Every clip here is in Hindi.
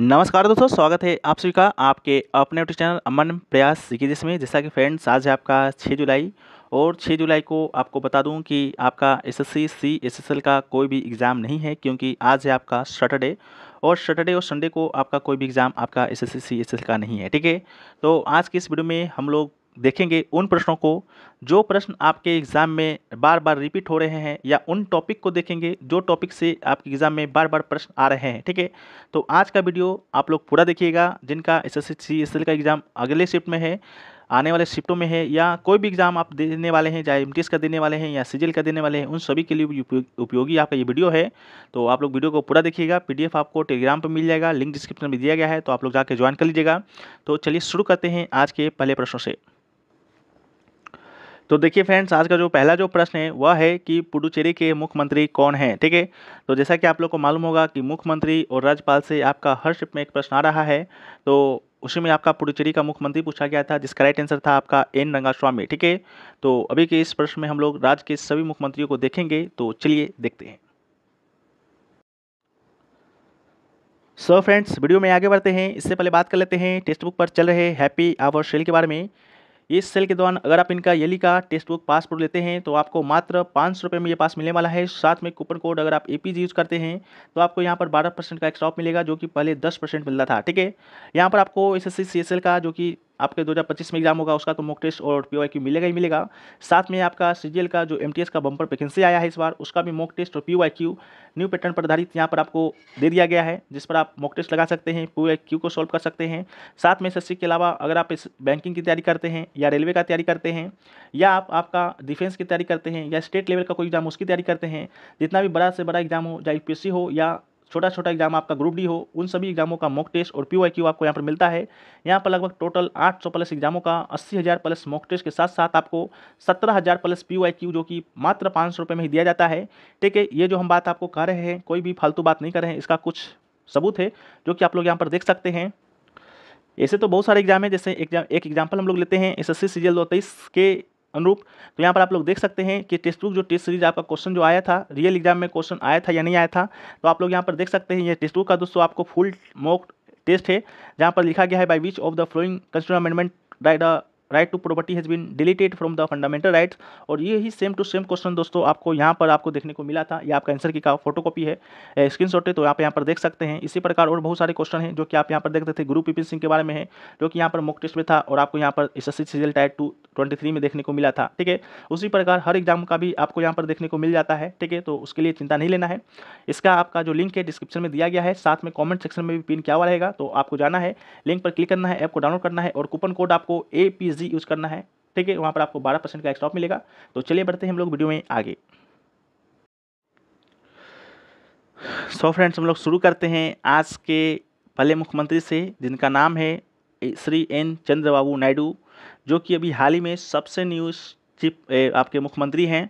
नमस्कार दोस्तों स्वागत है आप सभी का आपके अपने यूट्यूब चैनल अमन प्रयास की जिसमें जैसा कि फ्रेंड्स आज है आपका 6 जुलाई और 6 जुलाई को आपको बता दूं कि आपका एसएससी सी एसएसएल का कोई भी एग्ज़ाम नहीं है क्योंकि आज है आपका सैटरडे और सैटरडे और संडे को आपका कोई भी एग्ज़ाम आपका S S C S S का नहीं है ठीक है तो आज की इस वीडियो में हम लोग देखेंगे उन प्रश्नों को जो प्रश्न आपके एग्ज़ाम में बार बार रिपीट हो रहे हैं या उन टॉपिक को देखेंगे जो टॉपिक से आपके एग्ज़ाम में बार बार प्रश्न आ रहे हैं ठीक है तो आज का वीडियो आप लोग पूरा देखिएगा जिनका एस एस सी का एग्ज़ाम अगले शिफ्ट में है आने वाले शिफ्टों में है या कोई भी एग्ज़ाम आप देने वाले हैं चाहे एम का देने वाले हैं या सीजिल का देने वाले हैं उन सभी के लिए उपयोगी आपका ये वीडियो है तो आप लोग वीडियो को पूरा देखिएगा पीडीएफ आपको टेलीग्राम पर मिल जाएगा लिंक डिस्क्रिप्शन में दिया गया है तो आप लोग जाकर ज्वाइन कर लीजिएगा तो चलिए शुरू करते हैं आज के पहले प्रश्नों से तो देखिए फ्रेंड्स आज का जो पहला जो प्रश्न है वह है कि पुडुचेरी के मुख्यमंत्री कौन है ठीक है तो जैसा कि आप लोग को मालूम होगा कि मुख्यमंत्री और राज्यपाल से आपका हर शिप में एक प्रश्न आ रहा है तो उसी में आपका पुडुचेरी का मुख्यमंत्री पूछा गया था जिसका राइट आंसर था आपका एन रंगास्वामी ठीक है तो अभी के इस प्रश्न में हम लोग राज्य के सभी मुख्यमंत्रियों को देखेंगे तो चलिए देखते हैं सो फ्रेंड्स वीडियो में आगे बढ़ते हैं इससे पहले बात कर लेते हैं टेक्स्ट बुक पर चल रहे हैप्पी आवर शेल के बारे में इस सेल के दौरान अगर आप इनका येली का टेस्ट बुक पासपोर्ट लेते हैं तो आपको मात्र पाँच रुपये में ये पास मिलने वाला है साथ में कूपन कोड अगर आप ए यूज़ करते हैं तो आपको यहाँ पर बारह परसेंट का एक स्टॉप मिलेगा जो कि पहले दस परसेंट मिलता था ठीक है यहाँ पर आपको एस एस का जो कि आपके 2025 में एग्जाम होगा उसका तो मॉक टेस्ट और पी क्यू मिलेगा ही मिलेगा साथ में आपका सी का जो एम का बम्पर वैकेंसी आया है इस बार उसका भी मॉक टेस्ट और पी क्यू न्यू पैटर्न पर आधारित यहाँ पर आपको दे दिया गया है जिस पर आप मॉक टेस्ट लगा सकते हैं पी क्यू को सॉल्व कर सकते हैं साथ में एस के अलावा अगर आप इस बैंकिंग की तैयारी करते हैं या रेलवे का तैयारी करते हैं या आप आपका डिफेंस की तैयारी करते हैं या स्टेट लेवल का कोई एग्जाम उसकी तैयारी करते हैं जितना भी बड़ा से बड़ा एग्जाम हो चाहे यू हो या छोटा छोटा एग्जाम आपका ग्रुप डी हो उन सभी एग्जामों का मॉक टेस्ट और पी आपको यहाँ पर मिलता है यहाँ पर लगभग टोटल 800 प्लस एग्जामों का 80,000 प्लस मॉक टेस्ट के साथ साथ आपको 17,000 प्लस पी जो कि मात्र पाँच सौ में ही दिया जाता है ठीक है ये जो हम बात आपको कह रहे हैं कोई भी फालतू बात नहीं कर रहे हैं इसका कुछ सबूत है जो कि आप लोग यहाँ पर देख सकते हैं ऐसे तो बहुत सारे एग्जाम हैं जैसे एग्जाम एक एग्जाम्पल हम लोग लेते हैं एस एस सी के अनुरूप तो यहाँ पर आप लोग देख सकते हैं कि टेस्ट बुक जो टेस्ट सीरीज आपका क्वेश्चन जो आया था रियल एग्जाम में क्वेश्चन आया था या नहीं आया था तो आप लोग यहाँ पर देख सकते हैं ये टेस्ट बुक का दोस्तों आपको फुल मॉक टेस्ट है जहाँ पर लिखा गया है by which of the following constitution amendment right right to property has been deleted from the fundamental rights और ये ही सेम टू सेम क्वेश्चन दोस्तों आपको यहाँ पर आपको देखने को मिला था ये आपका आंसर की का फोटो कॉपी है स्क्रीन है तो आप यहाँ पर देख सकते हैं इसी प्रकार और बहुत सारे क्वेश्चन हैं जो कि आप यहाँ पर देखते थे गुरु पीपी सिंह के बारे में है जो कि यहाँ पर मॉक टेस्ट में था और आपको यहाँ पर S S C type two twenty three में देखने को मिला था ठीक है उसी प्रकार हर एग्जाम का भी आपको यहाँ पर देखने को मिल जाता है ठीक है तो उसके लिए चिंता नहीं लेना है इसका आपका जो लिंक है डिस्क्रिप्शन में दिया गया है साथ में कॉमेंट सेक्शन में भी पिन क्या हुआ रहेगा तो आपको जाना है लिंक पर क्लिक करना है ऐप को डाउनलोड करना है और कूपन कोड आपको ए पी जी यूज़ करना है ठीक है वहाँ पर आपको बारह परसेंट का एक्स्ट्रा मिलेगा तो चलिए बढ़ते हैं हम लोग वीडियो में आगे सो फ्रेंड्स हम लोग शुरू करते हैं आज के पहले मुख्यमंत्री से जिनका नाम है श्री एन चंद्रबाबू नायडू जो कि अभी हाल ही में सबसे न्यूज चीफ आपके मुख्यमंत्री हैं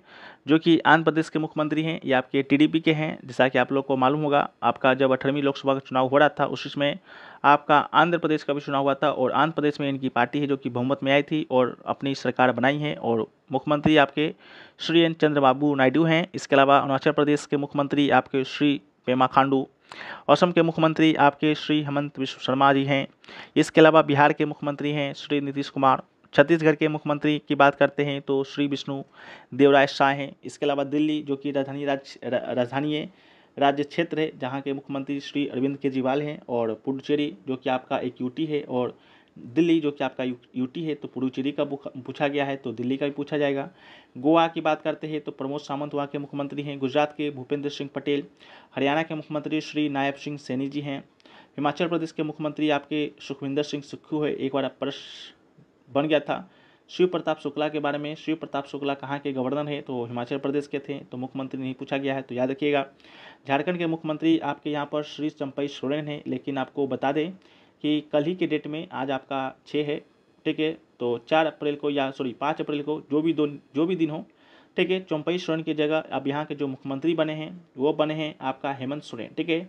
जो कि आंध्र प्रदेश के मुख्यमंत्री हैं या आपके टीडीपी के हैं जैसा कि आप लोग को मालूम होगा आपका जब अठारहवीं लोकसभा का चुनाव हो रहा था उस में आपका आंध्र प्रदेश का भी चुनाव हुआ था और आंध्र प्रदेश में इनकी पार्टी है जो कि बहुमत में आई थी और अपनी सरकार बनाई है और मुख्यमंत्री आपके श्री एन चंद्रबाबू नायडू हैं इसके अलावा अरुणाचल प्रदेश के मुख्यमंत्री आपके श्री पेमा खांडू असम के मुख्यमंत्री आपके श्री हेमंत विश्व शर्मा जी हैं इसके अलावा बिहार के मुख्यमंत्री हैं श्री नीतीश कुमार छत्तीसगढ़ के मुख्यमंत्री की बात करते हैं तो श्री विष्णु देवराय शाह हैं इसके अलावा दिल्ली जो कि राजधानी राज राजधानी है राज्य क्षेत्र है जहाँ के मुख्यमंत्री श्री अरविंद केजरीवाल हैं और पुडुचेरी जो कि आपका एक यूटी है और दिल्ली जो कि आपका यूटी है तो पुडुचेरी का पूछा गया है तो दिल्ली का भी पूछा जाएगा गोवा की बात करते हैं तो प्रमोद सावंत वहाँ के मुख्यमंत्री हैं गुजरात के भूपेंद्र सिंह पटेल हरियाणा के मुख्यमंत्री श्री नायब सिंह सैनी जी हैं हिमाचल प्रदेश के मुख्यमंत्री आपके सुखविंदर सिंह सुक्खू है एक बार प्रश्न बन गया था शिव प्रताप शुक्ला के बारे में शिव प्रताप शुक्ला कहाँ के गवर्नर है तो हिमाचल प्रदेश के थे तो मुख्यमंत्री नहीं पूछा गया है तो याद रखिएगा झारखंड के मुख्यमंत्री आपके यहाँ पर श्री चंपई सोरेन है लेकिन आपको बता दें कि कल ही के डेट में आज आपका छः है ठीक है तो चार अप्रैल को या सॉरी पाँच अप्रैल को जो भी दो जो भी दिन हो ठीक है चंपई सोरेन की जगह अब यहाँ के जो मुख्यमंत्री बने हैं वो बने हैं आपका हेमंत सोरेन ठीक है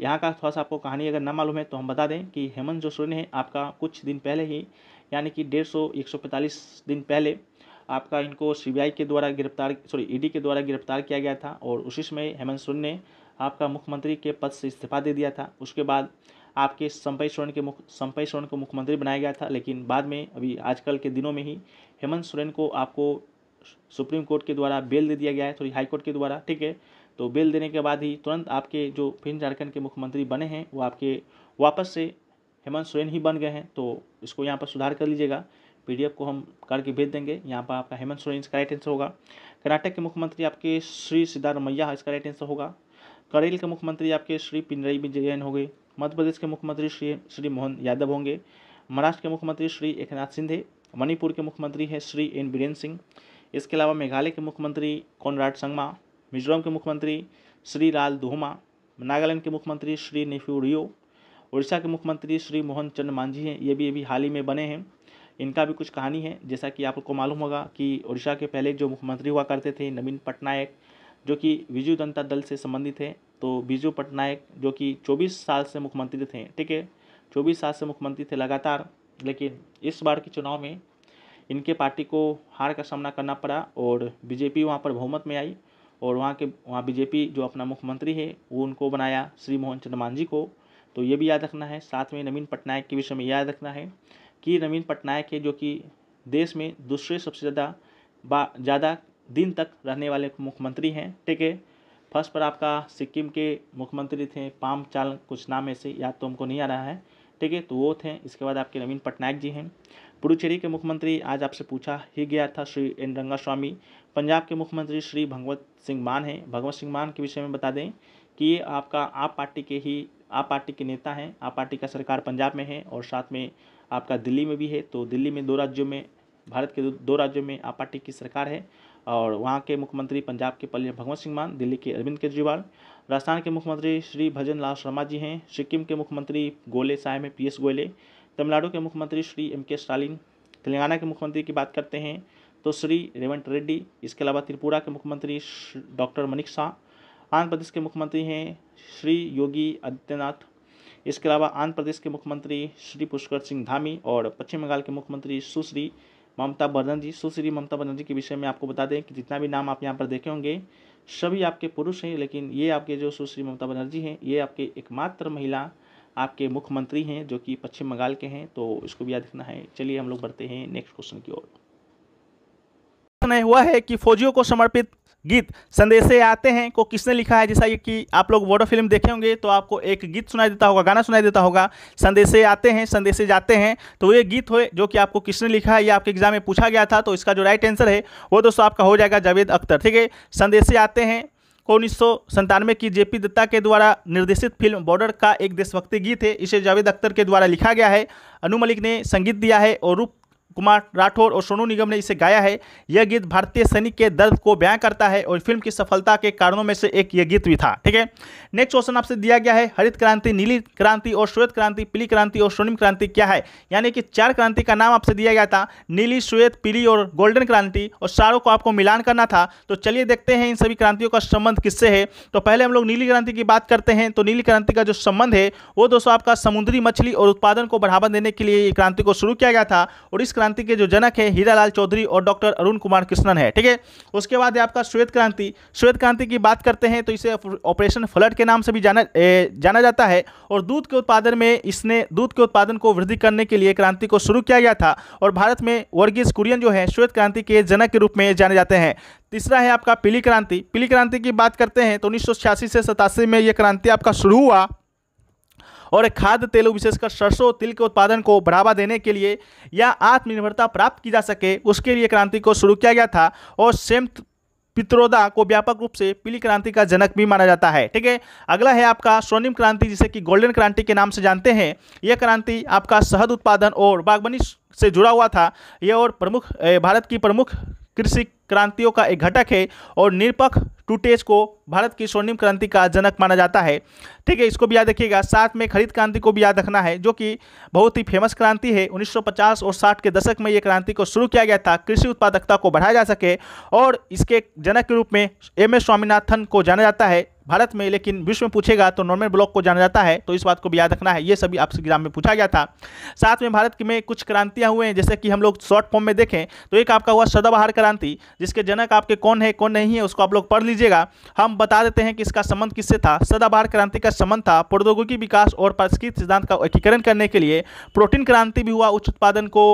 यहाँ का थोड़ा सा आपको कहानी अगर ना मालूम है तो हम बता दें कि हेमंत जो सोरेन है आपका कुछ दिन पहले ही यानी कि डेढ़ सौ एक सौ पैंतालीस दिन पहले आपका इनको सीबीआई के द्वारा गिरफ्तार सॉरी ईडी e के द्वारा गिरफ्तार किया गया था और उसी समय हेमंत सोरेन ने आपका मुख्यमंत्री के पद से इस्तीफा दे दिया था उसके बाद आपके संपई सोरेन के मुख्य संपई सोरेन को मुख्यमंत्री बनाया गया था लेकिन बाद में अभी आजकल के दिनों में ही हेमंत सोरेन को आपको सुप्रीम कोर्ट के द्वारा बेल दे दिया गया है थोड़ी हाई कोर्ट के द्वारा ठीक है तो बेल देने के बाद ही तुरंत आपके जो फिन झारखंड के मुख्यमंत्री बने हैं वो आपके वापस से हेमंत सोरेन ही बन गए हैं तो इसको यहाँ पर सुधार कर लीजिएगा पीडीएफ को हम करके भेज देंगे यहाँ पर आपका हेमंत सोरेन इसका राइट आंसर होगा कर्नाटक के मुख्यमंत्री आपके श्री सिद्धारमैया इसका राइट आंसर होगा करेल के मुख्यमंत्री आपके श्री पिनरई विजयन होंगे मध्य प्रदेश के मुख्यमंत्री श्री श्री मोहन यादव होंगे महाराष्ट्र के मुख्यमंत्री श्री एकनाथ सिंधे मणिपुर के मुख्यमंत्री हैं श्री एन बीरेन्द्र सिंह इसके अलावा मेघालय के मुख्यमंत्री कोनराड संगमा मिजोरम के मुख्यमंत्री श्री लाल दोहमा नागालैंड के मुख्यमंत्री श्री नेफ्यू रियो उड़ीसा के मुख्यमंत्री श्री मोहन चंद मांझी हैं ये भी अभी हाल ही में बने हैं इनका भी कुछ कहानी है जैसा कि आपको मालूम होगा कि उड़ीसा के पहले जो मुख्यमंत्री हुआ करते थे नवीन पटनायक जो कि बीजू जनता दल से संबंधित है तो बीजू पटनायक जो कि 24 साल से मुख्यमंत्री थे ठीक है 24 साल से मुख्यमंत्री थे लगातार लेकिन इस बार के चुनाव में इनके पार्टी को हार का सामना करना पड़ा और बीजेपी वहाँ पर बहुमत में आई और वहाँ के वहाँ बीजेपी जो अपना मुख्यमंत्री है वो उनको बनाया श्री मोहन चंद मांझी को तो ये भी याद रखना है साथ में नवीन पटनायक के विषय में याद रखना है कि नवीन पटनायक है जो कि देश में दूसरे सबसे ज़्यादा ज़्यादा दिन तक रहने वाले मुख्यमंत्री हैं ठीक है फर्स्ट पर आपका सिक्किम के मुख्यमंत्री थे पाम चाल कुछ नाम ऐसे याद तो हमको नहीं आ रहा है ठीक है तो वो थे इसके बाद आपके नवीन पटनायक जी हैं पुडुचेरी के मुख्यमंत्री आज आपसे पूछा ही गया था श्री एन रंगा स्वामी पंजाब के मुख्यमंत्री श्री भगवत सिंह मान हैं भगवत सिंह मान के विषय में बता दें कि ये आपका आप पार्टी के ही आप पार्टी के नेता हैं आप पार्टी का सरकार पंजाब में है और साथ में आपका दिल्ली में भी है तो दिल्ली में दो राज्यों में भारत के दो राज्यों में आप पार्टी की सरकार है और वहाँ के मुख्यमंत्री पंजाब के पल्ले भगवंत सिंह मान दिल्ली के अरविंद केजरीवाल राजस्थान के मुख्यमंत्री श्री भजन लाल शर्मा जी हैं सिक्किम के मुख्यमंत्री गोले साहेब हैं पी एस गोयले तमिलनाडु के मुख्यमंत्री श्री एम के स्टालिन तेलंगाना के मुख्यमंत्री की बात करते हैं तो श्री रेवंत रेड्डी इसके अलावा त्रिपुरा के मुख्यमंत्री डॉक्टर मनिक शाह आंध्र प्रदेश के मुख्यमंत्री हैं श्री योगी आदित्यनाथ इसके अलावा आंध्र प्रदेश के मुख्यमंत्री श्री पुष्कर सिंह धामी और पश्चिम बंगाल के मुख्यमंत्री सुश्री ममता बनर्जी सुश्री ममता बनर्जी के विषय में आपको बता दें कि जितना भी नाम आप यहाँ पर देखे होंगे सभी आपके पुरुष हैं लेकिन ये आपके जो सुश्री ममता बनर्जी हैं ये आपके एकमात्र महिला आपके मुख्यमंत्री हैं जो कि पश्चिम बंगाल के हैं तो इसको भी याद रखना है चलिए हम लोग बढ़ते हैं नेक्स्ट क्वेश्चन की ओर तो हुआ है कि फौजियों को समर्पित गीत संदेशे आते हैं को किसने लिखा है जैसा कि आप लोग वोडो फिल्म देखे होंगे तो आपको एक गीत सुनाई देता होगा गाना सुनाई देता होगा संदेशे आते हैं संदेशे जाते हैं तो ये गीत हो जो कि आपको किसने लिखा है ये आपके एग्जाम में पूछा गया था तो इसका जो राइट आंसर है वो दोस्तों आपका हो जाएगा जावेद अख्तर ठीक है संदेशे आते हैं को उन्नीस की जेपी दत्ता के द्वारा निर्देशित फिल्म बॉर्डर का एक देशभक्ति गीत है इसे जावेद अख्तर के द्वारा लिखा गया है अनु मलिक ने संगीत दिया है और रूप कुमार राठौर और सोनू निगम ने इसे गाया है यह गीत भारतीय सैनिक के दर्द को बयां करता है और फिल्म की सफलता के कारणों में से एक यह गीत भी था ठीक है नेक्स्ट क्वेश्चन आपसे दिया गया है हरित क्रांति नीली क्रांति और श्वेत क्रांति पीली क्रांति और स्वर्णिम क्रांति क्या है यानी कि चार क्रांति का नाम आपसे दिया गया था नीली श्वेत पीली और गोल्डन क्रांति और चारों को आपको मिलान करना था तो चलिए देखते हैं इन सभी क्रांतियों का संबंध किससे है तो पहले हम लोग नीली क्रांति की बात करते हैं तो नीली क्रांति का जो संबंध है वो दोस्तों आपका समुद्री मछली और उत्पादन को बढ़ावा देने के लिए क्रांति को शुरू किया गया था और इस क्रांति क्रांति के जो जनक है हीरालाल चौधरी और डॉक्टर अरुण कुमार कृष्णन है ठीक है उसके बाद आपका श्वेत क्रांति श्वेत क्रांति की बात करते हैं तो इसे ऑपरेशन फ्लड के नाम से भी जाना ए, जाना जाता है और दूध के उत्पादन में इसने दूध के उत्पादन को वृद्धि करने के लिए क्रांति को शुरू किया गया था और भारत में वर्गीज कुरियन जो है श्वेत क्रांति के जनक के रूप में जाने जाते हैं तीसरा है आपका पीली क्रांति पीली क्रांति की बात करते हैं तो उन्नीस से सतासी में यह क्रांति आपका शुरू हुआ और खाद्य तेलों विशेषकर सरसों तिल के उत्पादन को बढ़ावा देने के लिए या आत्मनिर्भरता प्राप्त की जा सके उसके लिए क्रांति को शुरू किया गया था और सेम पित्रोदा को व्यापक रूप से पीली क्रांति का जनक भी माना जाता है ठीक है अगला है आपका स्वर्णिम क्रांति जिसे कि गोल्डन क्रांति के नाम से जानते हैं यह क्रांति आपका शहद उत्पादन और बागवानी से जुड़ा हुआ था यह और प्रमुख भारत की प्रमुख कृषि क्रांतियों का एक घटक है और निरपक्ष टूटेज को भारत की स्वर्णिम क्रांति का जनक माना जाता है ठीक है इसको भी याद रखिएगा साथ में खरीद क्रांति को भी याद रखना है जो कि बहुत ही फेमस क्रांति है 1950 और 60 के दशक में ये क्रांति को शुरू किया गया था कृषि उत्पादकता को बढ़ाया जा सके और इसके जनक के रूप में एम एस स्वामीनाथन को जाना जाता है भारत में लेकिन विश्व में पूछेगा तो नॉर्मल ब्लॉक को जाना जाता है तो इस बात को भी याद रखना है ये सभी आपसे एग्जाम में पूछा गया था साथ में भारत में कुछ क्रांतियाँ हुए हैं जैसे कि हम लोग शॉर्ट फॉर्म में देखें तो एक आपका हुआ सदाबहार क्रांति जिसके जनक आपके कौन है कौन नहीं है उसको आप लोग पढ़ लीजिएगा हम बता देते हैं कि इसका संबंध किससे था सदाबहार क्रांति का संबंध था प्रौद्योगिकी विकास और परिष्कृत सिद्धांत का एकीकरण करने के लिए प्रोटीन क्रांति भी हुआ उच्च उत्पादन को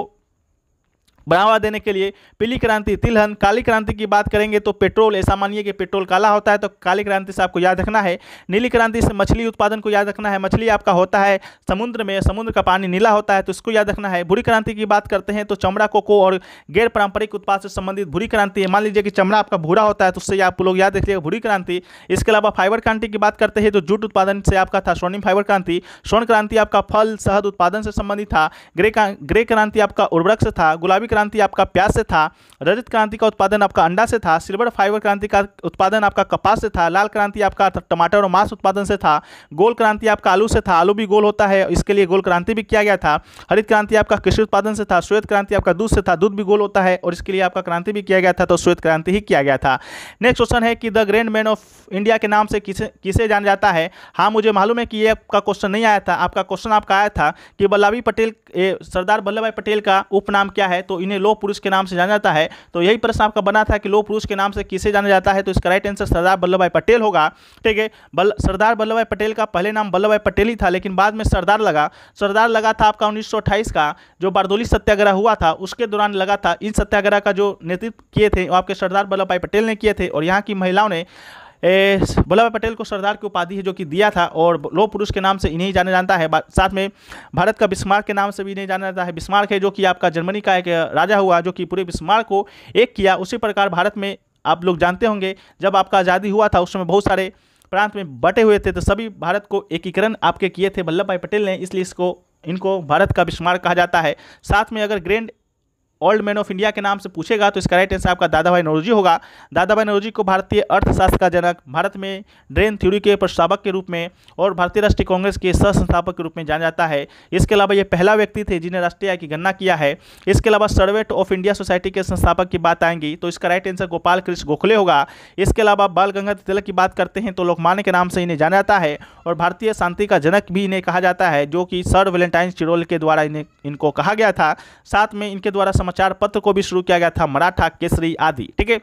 बढ़ावा देने के लिए पीली क्रांति तिलहन काली क्रांति की बात करेंगे तो पेट्रोल ऐसा मानिए कि पेट्रोल काला होता है तो काली क्रांति से आपको याद रखना है नीली क्रांति से मछली उत्पादन को याद रखना है मछली आपका होता है समुद्र में समुद्र का पानी नीला होता है तो इसको याद रखना है भूरी क्रांति की बात करते हैं तो चमड़ा कोको और गैर पारंपरिक उत्पाद से संबंधित भूरी क्रांति है मान लीजिए कि चमड़ा आपका भूरा होता है तो उससे आप लोग याद रखिएगा भूरी क्रांति इसके अलावा फाइबर क्रांति की बात करते हैं तो जूट उत्पादन से आपका था स्वर्णिम फाइबर क्रांति स्वर्ण क्रांति आपका फल शहद उत्पादन से संबंधित था ग्रे ग्रे क्रांति आपका उर्वरक से था गुलाबी क्रांति आपका प्याज से था रजत क्रांति का उत्पादन आपका अंडा से था सिल्वर फाइबर क्रांति का उत्पादन आपका कपास से था लाल क्रांति आपका टमाटर और मांस उत्पादन से था गोल क्रांति आपका आलू से था आलू भी गोल होता है इसके लिए गोल क्रांति भी किया गया था हरित क्रांति आपका कृषि उत्पादन से था श्वेत क्रांति आपका दूध से था दूध भी गोल होता है और इसके लिए आपका क्रांति भी किया गया था तो श्वेत क्रांति ही किया गया था नेक्स्ट क्वेश्चन है कि the grand man of India के नाम से किसे किसे जाना जाता है हाँ मुझे मालूम है कि ये आपका क्वेश्चन नहीं आया था आपका क्वेश्चन आपका आया था कि बल्लाभी पटेल सरदार वल्लभ भाई पटेल का उपनाम क्या है तो इन्हें लोह पुरुष के नाम से जाना जाता है तो यही प्रश्न आपका बना था कि लोह पुरुष के नाम से किसे जाना जाता है तो इसका राइट आंसर सरदार वल्लभ भाई पटेल होगा ठीक है बल सरदार वल्लभ भाई पटेल का पहले नाम वल्लभ भाई पटेल ही था लेकिन बाद में सरदार लगा सरदार लगा था आपका उन्नीस का जो बारदोली सत्याग्रह हुआ था उसके दौरान लगा था इन सत्याग्रह का जो नेतृत्व किए थे आपके सरदार वल्लभ भाई पटेल ने किए थे और यहाँ की महिलाओं ने वल्लभ पटेल को सरदार की उपाधि है जो कि दिया था और लोह पुरुष के नाम से इन्हें जाना जाता है साथ में भारत का बिस्मार्क के नाम से भी इन्हें जाना जाता है बिस्मार्क है जो कि आपका जर्मनी का एक राजा हुआ जो कि पूरे बिस्मार्क को एक किया उसी प्रकार भारत में आप लोग जानते होंगे जब आपका आज़ादी हुआ था उस समय बहुत सारे प्रांत में बटे हुए थे तो सभी भारत को एकीकरण आपके किए थे वल्लभ भाई पटेल ने इसलिए इसको इनको भारत का बिस्मार्क कहा जाता है साथ में अगर grand old man of India के नाम से पूछेगा तो इसका राइट आंसर आपका दादा भाई नौरोजी होगा दादा भाई नौरोजी को भारतीय अर्थशास्त्र का जनक भारत में ड्रेन थ्योरी के प्रस्तावक के रूप में और भारतीय राष्ट्रीय कांग्रेस के सह संस्थापक के रूप में जाना जाता है इसके अलावा ये पहला व्यक्ति थे जिन्हें राष्ट्रीय आय की गणना किया है इसके अलावा सर्वेट ऑफ इंडिया सोसाइटी के संस्थापक की बात आएंगी तो इसका राइट आंसर गोपाल कृष्ण गोखले होगा इसके अलावा बाल गंगाधर तिलक की बात करते हैं तो लोकमान्य के नाम से इन्हें जाना जाता है और भारतीय शांति का जनक भी इन्हें कहा जाता है जो कि सर वेलेंटाइन चिरोल के द्वारा इन्हें इनको कहा गया था साथ में इनके द्वारा समाचार पत्र को भी शुरू किया गया था मराठा केसरी आदि ठीक है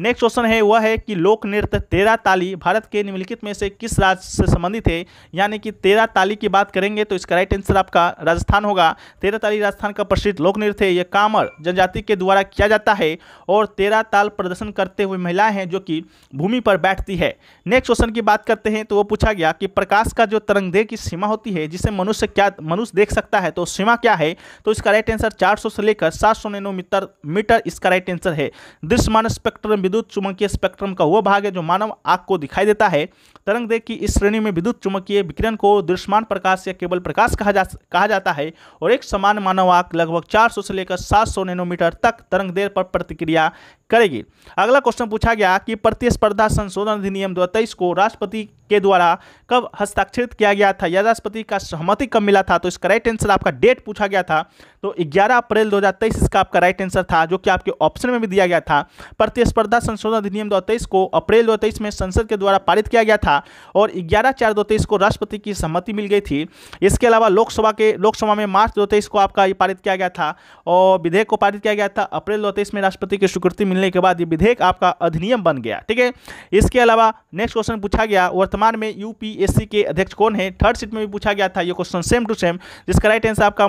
नेक्स्ट क्वेश्चन है वह है कि लोक नृत्य तेरा ताली भारत के निम्नलिखित में से किस राज्य से संबंधित है यानी कि तेरा ताली की बात करेंगे तो इसका राइट आंसर आपका राजस्थान होगा तेरा ताली राजस्थान का प्रसिद्ध लोक नृत्य है यह कामर जनजाति के द्वारा किया जाता है और तेरा ताल प्रदर्शन करते हुए महिलाएं हैं जो कि भूमि पर बैठती है नेक्स्ट क्वेश्चन की बात करते हैं तो वो पूछा गया कि प्रकाश का जो तरंगदेह की सीमा होती है जिसे मनुष्य क्या मनुष्य देख सकता है तो सीमा क्या है तो इसका राइट आंसर चार से लेकर सात सौ नैनोमीटर मीटर इसका राइट आंसर है दृश्यमान स्पेक्ट्रम विद्युत चुंबकीय स्पेक्ट्रम का वह भाग है जो मानव आंख को दिखाई देता है तरंग देख की इस श्रेणी में विद्युत चुंबकीय विकिरण को दृश्यमान प्रकाश या केवल प्रकाश कहा जा कहा जाता है और एक समान मानव आंख लगभग चार से लेकर सात नैनोमीटर तक तरंग देर पर प्रतिक्रिया करेगी अगला क्वेश्चन पूछा गया कि प्रतिस्पर्धा संशोधन अधिनियम दो को राष्ट्रपति के द्वारा कब हस्ताक्षरित किया गया था या राष्ट्रपति का सहमति कब मिला था तो इसका राइट आंसर आपका डेट पूछा गया था तो 11 अप्रैल 2023 इसका आपका राइट आंसर था जो कि आपके ऑप्शन में भी दिया गया था प्रतिस्पर्धा संशोधन अधिनियम दो को अप्रैल दो में संसद के द्वारा पारित किया गया था और ग्यारह चार दो को राष्ट्रपति की सहमति मिल गई थी इसके अलावा लोकसभा के लोकसभा में मार्च दो को आपका पारित किया गया था और विधेयक को पारित किया गया था अप्रैल दो में राष्ट्रपति की स्वीकृति मिलने मिलने के बाद ये विधेयक आपका अधिनियम बन गया ठीक है इसके अलावा नेक्स्ट क्वेश्चन पूछा गया वर्तमान में यूपीएससी के अध्यक्ष कौन है थर्ड सीट में भी पूछा गया था ये क्वेश्चन सेम टू सेम जिसका राइट आंसर आपका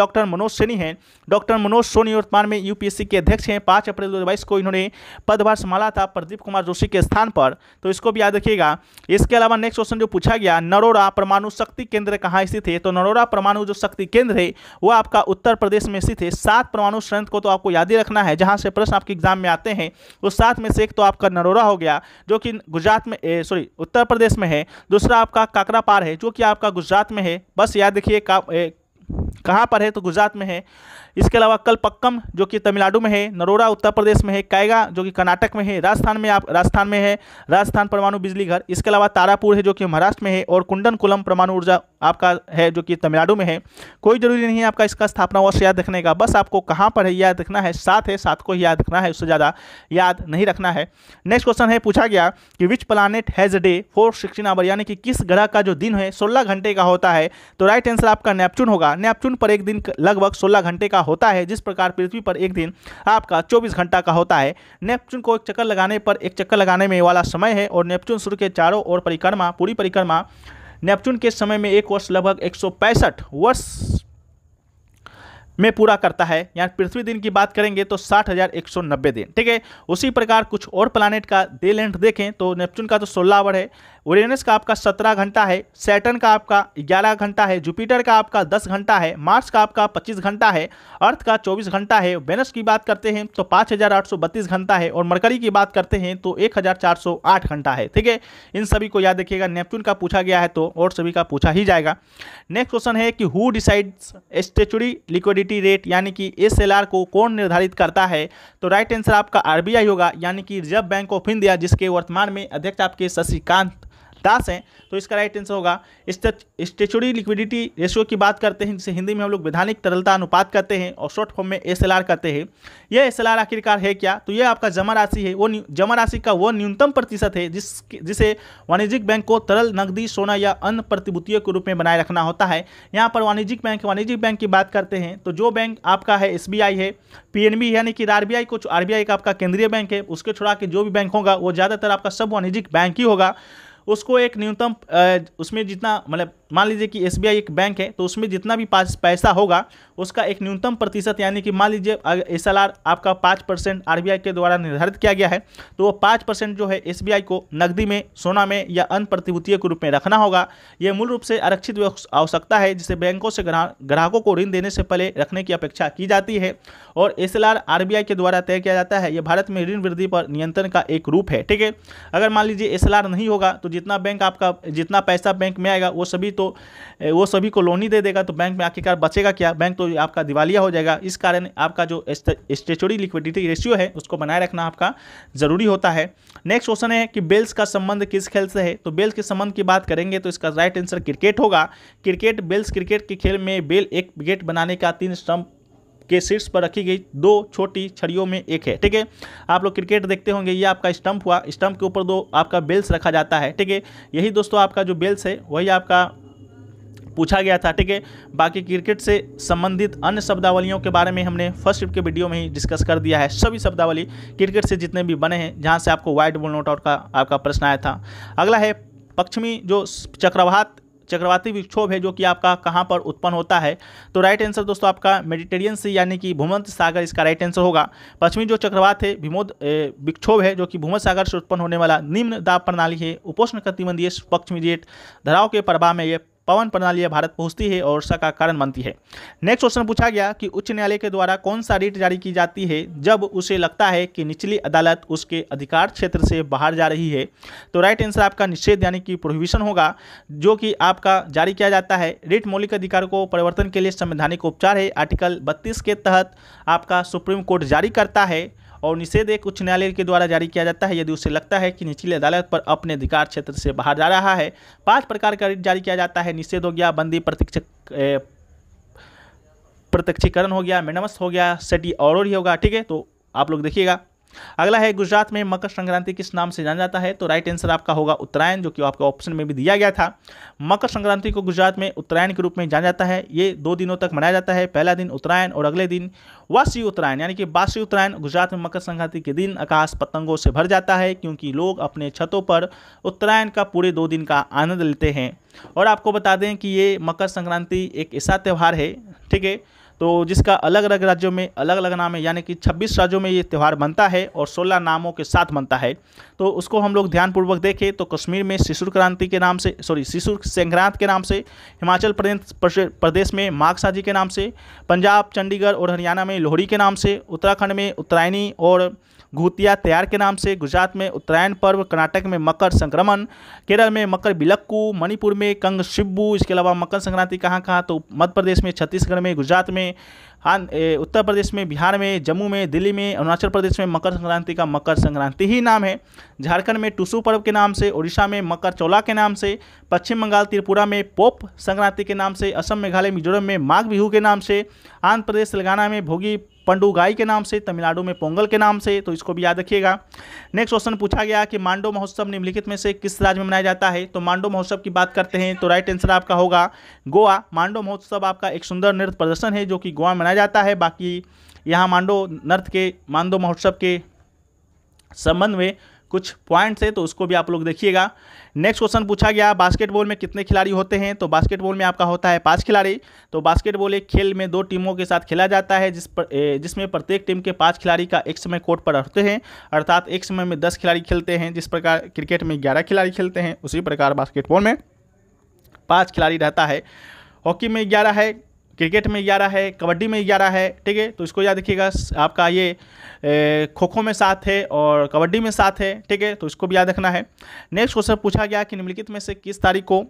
डॉक्टर मनोज सोनी है डॉक्टर मनोज सोनी वर्तमान में यूपीएससी के अध्यक्ष हैं पाँच अप्रैल दो को इन्होंने पदभार संभाला था प्रदीप कुमार जोशी के स्थान पर तो इसको भी याद रखिएगा इसके अलावा नेक्स्ट क्वेश्चन जो पूछा गया नरोरा परमाणु शक्ति केंद्र कहाँ स्थित है तो नरोरा परमाणु जो शक्ति केंद्र है वो आपका उत्तर प्रदेश में स्थित है सात परमाणु संयंत्र को तो आपको याद ही रखना है जहाँ से प्रश्न आपके एग्जाम में में आते हैं उस साथ में से एक तो आपका नरोरा हो गया जो कि गुजरात में सॉरी उत्तर प्रदेश में है दूसरा आपका काकरा पार है जो कि आपका गुजरात में है बस याद रखिए कहाँ पर है तो गुजरात में है इसके अलावा कलपक्कम जो कि तमिलनाडु में है नरोरा उत्तर प्रदेश में है कायगा जो कि कर्नाटक में है राजस्थान में आप राजस्थान में है राजस्थान परमाणु बिजली घर इसके अलावा तारापुर है जो कि महाराष्ट्र में है और कुंडन कुलम परमाणु ऊर्जा आपका है जो कि तमिलनाडु में है कोई जरूरी नहीं है आपका इसका स्थापना वर्ष याद रखने का बस आपको कहाँ पर है याद रखना है साथ है साथ को ही याद रखना है उससे ज़्यादा याद नहीं रखना है नेक्स्ट क्वेश्चन है पूछा गया कि which planet has day four sixteen hour यानी कि किस ग्रह का जो दिन है सोलह घंटे का होता है तो राइट आंसर आपका नेपचून होगा नेपचून पर एक दिन लगभग सोलह घंटे का का होता है जिस प्रकार पृथ्वी पर एक दिन आपका चौबीस घंटा का होता है नेपच्यून को एक चक्कर लगाने पर एक चक्कर लगाने में वाला समय है और नेपच्यून सूर्य के चारों ओर परिक्रमा पूरी परिक्रमा नेपच्यून के समय में एक वर्ष लगभग एक वर्ष में पूरा करता है यानी पृथ्वी दिन की बात करेंगे तो 60,190 दिन ठीक है उसी प्रकार कुछ और प्लानट का डे लेंथ देखें तो नेपच्यून का तो सोलह आवर है ओरियनस का आपका सत्रह घंटा है सैटन का आपका ग्यारह घंटा है जुपिटर का आपका दस घंटा है मार्स का आपका पच्चीस घंटा है अर्थ का चौबीस घंटा है वेनस की बात करते हैं तो पाँच हज़ार आठ सौ बत्तीस घंटा है और मरकरी की बात करते हैं तो एक हज़ार चार सौ आठ घंटा है ठीक है इन सभी को याद रखिएगा नेपच्यून का पूछा गया है तो और सभी का पूछा ही जाएगा नेक्स्ट क्वेश्चन है कि who decides statutory liquidity rate यानी कि एस को कौन निर्धारित करता है तो राइट आंसर आपका आई होगा यानी कि रिजर्व बैंक ऑफ इंडिया जिसके वर्तमान में अध्यक्ष आपके शशिकांत दास हैं तो इसका राइट आंसर होगा स्टेचुरी लिक्विडिटी रेशियो की बात करते हैं जिसे हिंदी में हम लोग वैधानिक तरलता अनुपात कहते हैं और शॉर्ट फॉर्म में एस कहते हैं यह एस आखिरकार है क्या तो यह आपका जमा राशि है वो जमा राशि का वो न्यूनतम प्रतिशत है जिस जिसे वाणिज्यिक बैंक को तरल नकदी सोना या अन्य प्रतिभूतियों के रूप में बनाए रखना होता है यहाँ पर वाणिज्यिक बैंक वाणिज्यिक बैंक की बात करते हैं तो जो बैंक आपका है एस है पी यानी कि आर बी कुछ आर का आपका केंद्रीय बैंक है उसके छुड़ा के जो भी बैंक होगा वो ज़्यादातर आपका सब वाणिज्यिक बैंक ही होगा उसको एक न्यूनतम उसमें जितना मतलब मान लीजिए कि एस एक बैंक है तो उसमें जितना भी पैसा होगा उसका एक न्यूनतम प्रतिशत यानी कि मान लीजिए एस आपका पाँच परसेंट आर के द्वारा निर्धारित किया गया है तो वो पाँच परसेंट जो है एस को नकदी में सोना में या अन्य प्रतिभूतियों के रूप में रखना होगा ये मूल रूप से आरक्षित आवश्यकता है जिसे बैंकों से ग्राहकों को ऋण देने से पहले रखने की अपेक्षा की जाती है और एस एल के द्वारा तय किया जाता है ये भारत में ऋण वृद्धि पर नियंत्रण का एक रूप है ठीक है अगर मान लीजिए एस नहीं होगा तो जितना बैंक आपका जितना पैसा बैंक में आएगा वो सभी तो तो वो सभी को लोन ही दे देगा तो बैंक में आखिरकार बचेगा क्या बैंक तो आपका दिवालिया हो जाएगा इस कारण आपका जो स्टेचुरी लिक्विडिटी रेशियो है उसको बनाए रखना आपका ज़रूरी होता है नेक्स्ट क्वेश्चन है कि बेल्स का संबंध किस खेल से है तो बेल्स के संबंध की बात करेंगे तो इसका राइट आंसर क्रिकेट होगा क्रिकेट बेल्स क्रिकेट के खेल में बेल एक विकेट बनाने का तीन स्टम्प के शीर्ष पर रखी गई दो छोटी छड़ियों में एक है ठीक है आप लोग क्रिकेट देखते होंगे ये आपका स्टंप हुआ स्टंप के ऊपर दो आपका बेल्स रखा जाता है ठीक है यही दोस्तों आपका जो बेल्स है वही आपका पूछा गया था ठीक है बाकी क्रिकेट से संबंधित अन्य शब्दावलियों के बारे में हमने फर्स्ट के वीडियो में ही डिस्कस कर दिया है सभी शब्दावली क्रिकेट से जितने भी बने हैं जहाँ से आपको वाइट बॉल नोट आउट का आपका प्रश्न आया था अगला है पश्चिमी जो चक्रवात चक्रवाती विक्षोभ है जो कि आपका कहाँ पर उत्पन्न होता है तो राइट आंसर दोस्तों आपका मेडिटेरियन सी यानी कि भूमध सागर इसका राइट आंसर होगा पश्चिमी जो चक्रवात है विमोद विक्षोभ है जो कि भूमध सागर से उत्पन्न होने वाला निम्न दाब प्रणाली है उपोष्ण कटिबंधीय पश्चिमी जेट धराव के प्रभाव में यह पवन प्रणाली भारत पहुंचती है और वर्षा का कारण बनती है नेक्स्ट क्वेश्चन पूछा गया कि उच्च न्यायालय के द्वारा कौन सा रिट जारी की जाती है जब उसे लगता है कि निचली अदालत उसके अधिकार क्षेत्र से बाहर जा रही है तो राइट आंसर आपका निषेध यानी कि प्रोहिबिशन होगा जो कि आपका जारी किया जाता है रिट मौलिक अधिकार को परिवर्तन के लिए संवैधानिक उपचार है आर्टिकल बत्तीस के तहत आपका सुप्रीम कोर्ट जारी करता है और निषेध एक उच्च न्यायालय के द्वारा जारी किया जाता है यदि उसे लगता है कि निचली अदालत पर अपने अधिकार क्षेत्र से बाहर जा रहा है पाँच प्रकार का जारी किया जाता है निषेध हो गया बंदी प्रत्यक्ष प्रत्यक्षीकरण हो गया मेनमस हो गया सटी और ही होगा ठीक है तो आप लोग देखिएगा अगला है गुजरात में मकर संक्रांति किस नाम से जाना जाता है तो राइट आंसर आपका होगा उत्तरायण जो कि आपके ऑप्शन में भी दिया गया था मकर संक्रांति को गुजरात में उत्तरायण के रूप में जाना जाता है ये दो दिनों तक मनाया जाता है पहला दिन उत्तरायण और अगले दिन वासी उत्तरायण यानी कि वासी उत्तरायण गुजरात में मकर संक्रांति के दिन आकाश पतंगों से भर जाता है क्योंकि लोग अपने छतों पर उत्तरायण का पूरे दो दिन का आनंद लेते हैं और आपको बता दें कि ये मकर संक्रांति एक ऐसा त्यौहार है ठीक है तो जिसका अलग अलग राज्यों में अलग अलग नाम है यानी कि 26 राज्यों में ये त्यौहार बनता है और 16 नामों के साथ बनता है तो उसको हम लोग ध्यानपूर्वक देखें तो कश्मीर में शिशुर क्रांति के नाम से सॉरी शिशु संक्रांत के नाम से हिमाचल प्रदेश प्रदेश में माघसाजी के नाम से पंजाब चंडीगढ़ और हरियाणा में लोहड़ी के नाम से उत्तराखंड में उत्तरायणी और घूतिया त्यार के नाम से गुजरात में उत्तरायण पर्व कर्नाटक में मकर संक्रमण केरल में मकर बिलक्कू मणिपुर में कंग शिब्बू इसके अलावा मकर संक्रांति कहाँ कहाँ तो मध्य प्रदेश में छत्तीसगढ़ में गुजरात में उत्तर प्रदेश में बिहार में जम्मू में दिल्ली में अरुणाचल प्रदेश में मकर संक्रांति का मकर संक्रांति ही नाम है झारखंड में टुसु पर्व के नाम से उड़ीसा में मकर चौला के नाम से पश्चिम बंगाल त्रिपुरा में पोप संक्रांति के नाम से असम मेघालय मिजोरम में माघ बिहू के नाम से आंध्र प्रदेश तेलंगाना में भोगी पंडुगाई के नाम से तमिलनाडु में पोंगल के नाम से तो इसको भी याद रखिएगा नेक्स्ट क्वेश्चन पूछा गया कि मांडो महोत्सव निम्नलिखित में से किस राज्य में मनाया जाता है तो मांडो महोत्सव की बात करते हैं तो राइट आंसर आपका होगा गोवा मांडो महोत्सव आपका एक सुंदर नृत्य प्रदर्शन है जो कि गोवा में मनाया जाता है बाकी यहाँ मांडो नृत्य के मांडो महोत्सव के संबंध में कुछ पॉइंट्स है तो उसको भी आप लोग देखिएगा नेक्स्ट क्वेश्चन पूछा गया बास्केटबॉल में कितने खिलाड़ी होते हैं तो बास्केटबॉल में आपका होता है पाँच खिलाड़ी तो बास्केटबॉल एक खेल में दो टीमों के साथ खेला जाता है जिस पर जिसमें प्रत्येक टीम के पाँच खिलाड़ी का एक समय कोर्ट पर रहते हैं अर्थात एक समय में दस खिलाड़ी खेलते हैं जिस प्रकार क्रिकेट में ग्यारह खिलाड़ी खेलते हैं उसी प्रकार बास्केटबॉल में पाँच खिलाड़ी रहता है हॉकी में ग्यारह है क्रिकेट में ग्यारह है कबड्डी में ग्यारह है ठीक है तो इसको याद रखिएगा आपका ये खो खो में सात है और कबड्डी में सात है ठीक है तो इसको भी याद रखना है नेक्स्ट क्वेश्चन पूछा गया कि निम्नलिखित में से किस तारीख को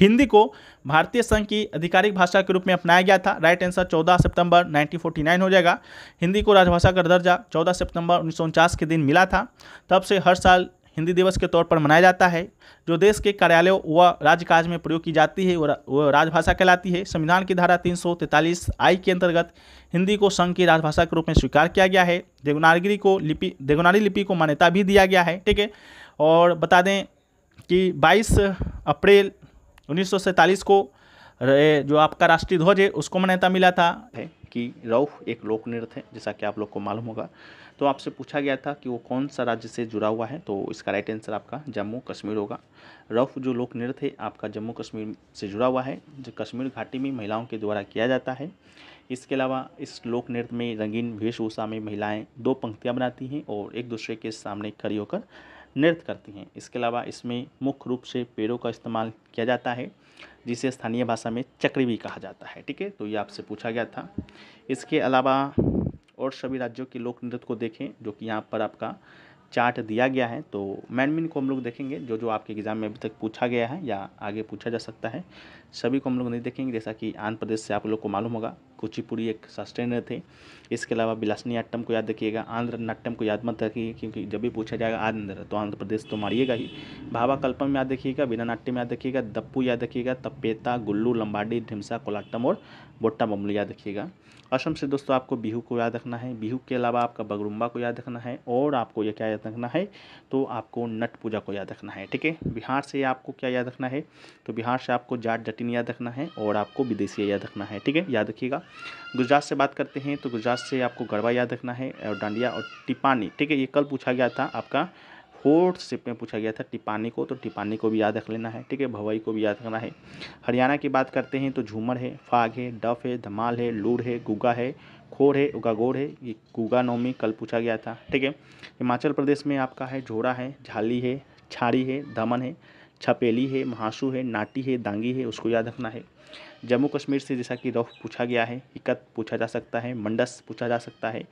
हिंदी को भारतीय संघ की आधिकारिक भाषा के रूप में अपनाया गया था राइट आंसर 14 सितंबर 1949 हो जाएगा हिंदी को राजभाषा का दर्जा 14 सितंबर उन्नीस के दिन मिला था तब से हर साल हिंदी दिवस के तौर पर मनाया जाता है जो देश के कार्यालयों व राजकाज में प्रयोग की जाती है व राजभाषा कहलाती है संविधान की धारा तीन आई के अंतर्गत हिंदी को संघ की राजभाषा के रूप में स्वीकार किया गया है देवनागरी को लिपि देवनागरी लिपि को मान्यता भी दिया गया है ठीक है और बता दें कि बाईस अप्रैल उन्नीस को जो आपका राष्ट्रीय ध्वज है उसको मान्यता मिला था कि रऊ एक लोक नृत्य है जैसा कि आप लोग को मालूम होगा तो आपसे पूछा गया था कि वो कौन सा राज्य से जुड़ा हुआ है तो इसका राइट आंसर आपका जम्मू कश्मीर होगा रफ जो लोक नृत्य है आपका जम्मू कश्मीर से जुड़ा हुआ है जो कश्मीर घाटी में महिलाओं के द्वारा किया जाता है इसके अलावा इस लोक नृत्य में रंगीन वेशभूषा में महिलाएँ दो पंक्तियाँ बनाती हैं और एक दूसरे के सामने खड़ी होकर नृत्य करती हैं इसके अलावा इसमें मुख्य रूप से पेड़ों का इस्तेमाल किया जाता है जिसे स्थानीय भाषा में चक्री भी कहा जाता है ठीक है तो ये आपसे पूछा गया था इसके अलावा और सभी राज्यों के लोक नृत्य को देखें जो कि यहाँ पर आपका चार्ट दिया गया है तो मैन को हम लोग देखेंगे जो जो आपके एग्ज़ाम में अभी तक पूछा गया है या आगे पूछा जा सकता है सभी को हम लोग नहीं देखेंगे जैसा कि आंध्र प्रदेश से आप लोग को मालूम होगा कुचिपुड़ी एक शास्त्रीय नृत्य है इसके अलावा बिलासनी नाट्यम को याद रखिएगा आंध्र नाट्यम को याद मत रखिए क्योंकि जब भी पूछा जाएगा आंध्र तो आंध्र प्रदेश तो मारिएगा ही भाभा कल्पम याद रखिएगा बिना नाट्यम याद रखिएगा दप्पू याद रखिएगा तपेता गुल्लू लंबाडी ढिमसा कोलाट्टम और बोट्टा बम्बलू याद रखिएगा असम से दोस्तों आपको बिहू को याद रखना है बिहू के अलावा आपका बगरुम्बा को याद रखना है और आपको यह क्या याद रखना है तो आपको नट पूजा को याद रखना है ठीक है बिहार से आपको क्या याद रखना है तो बिहार से आपको जाट जटिन याद रखना है और आपको विदेशी याद रखना है ठीक है याद रखिएगा गुजरात से बात करते हैं तो गुजरात से आपको गड़वा याद रखना है और डांडिया और टिपानी ठीक है ये कल पूछा गया था आपका फोर्थ में पूछा गया था टिपानी को तो टिपानी को भी याद रख लेना है ठीक है भवई को भी याद रखना है हरियाणा की बात करते हैं तो झूमर है फाग है डफ है धमाल है लूर है गुगा है खोर है उगागोर है ये गुगा नवमी कल पूछा गया था ठीक है हिमाचल प्रदेश में आपका है झोरा है झाली है छाड़ी है दमन है छपेली है महासू है नाटी है दांगी है उसको याद रखना है जम्मू कश्मीर से जैसा कि रफ पूछा गया है इकत पूछा जा सकता है मंडस पूछा जा सकता है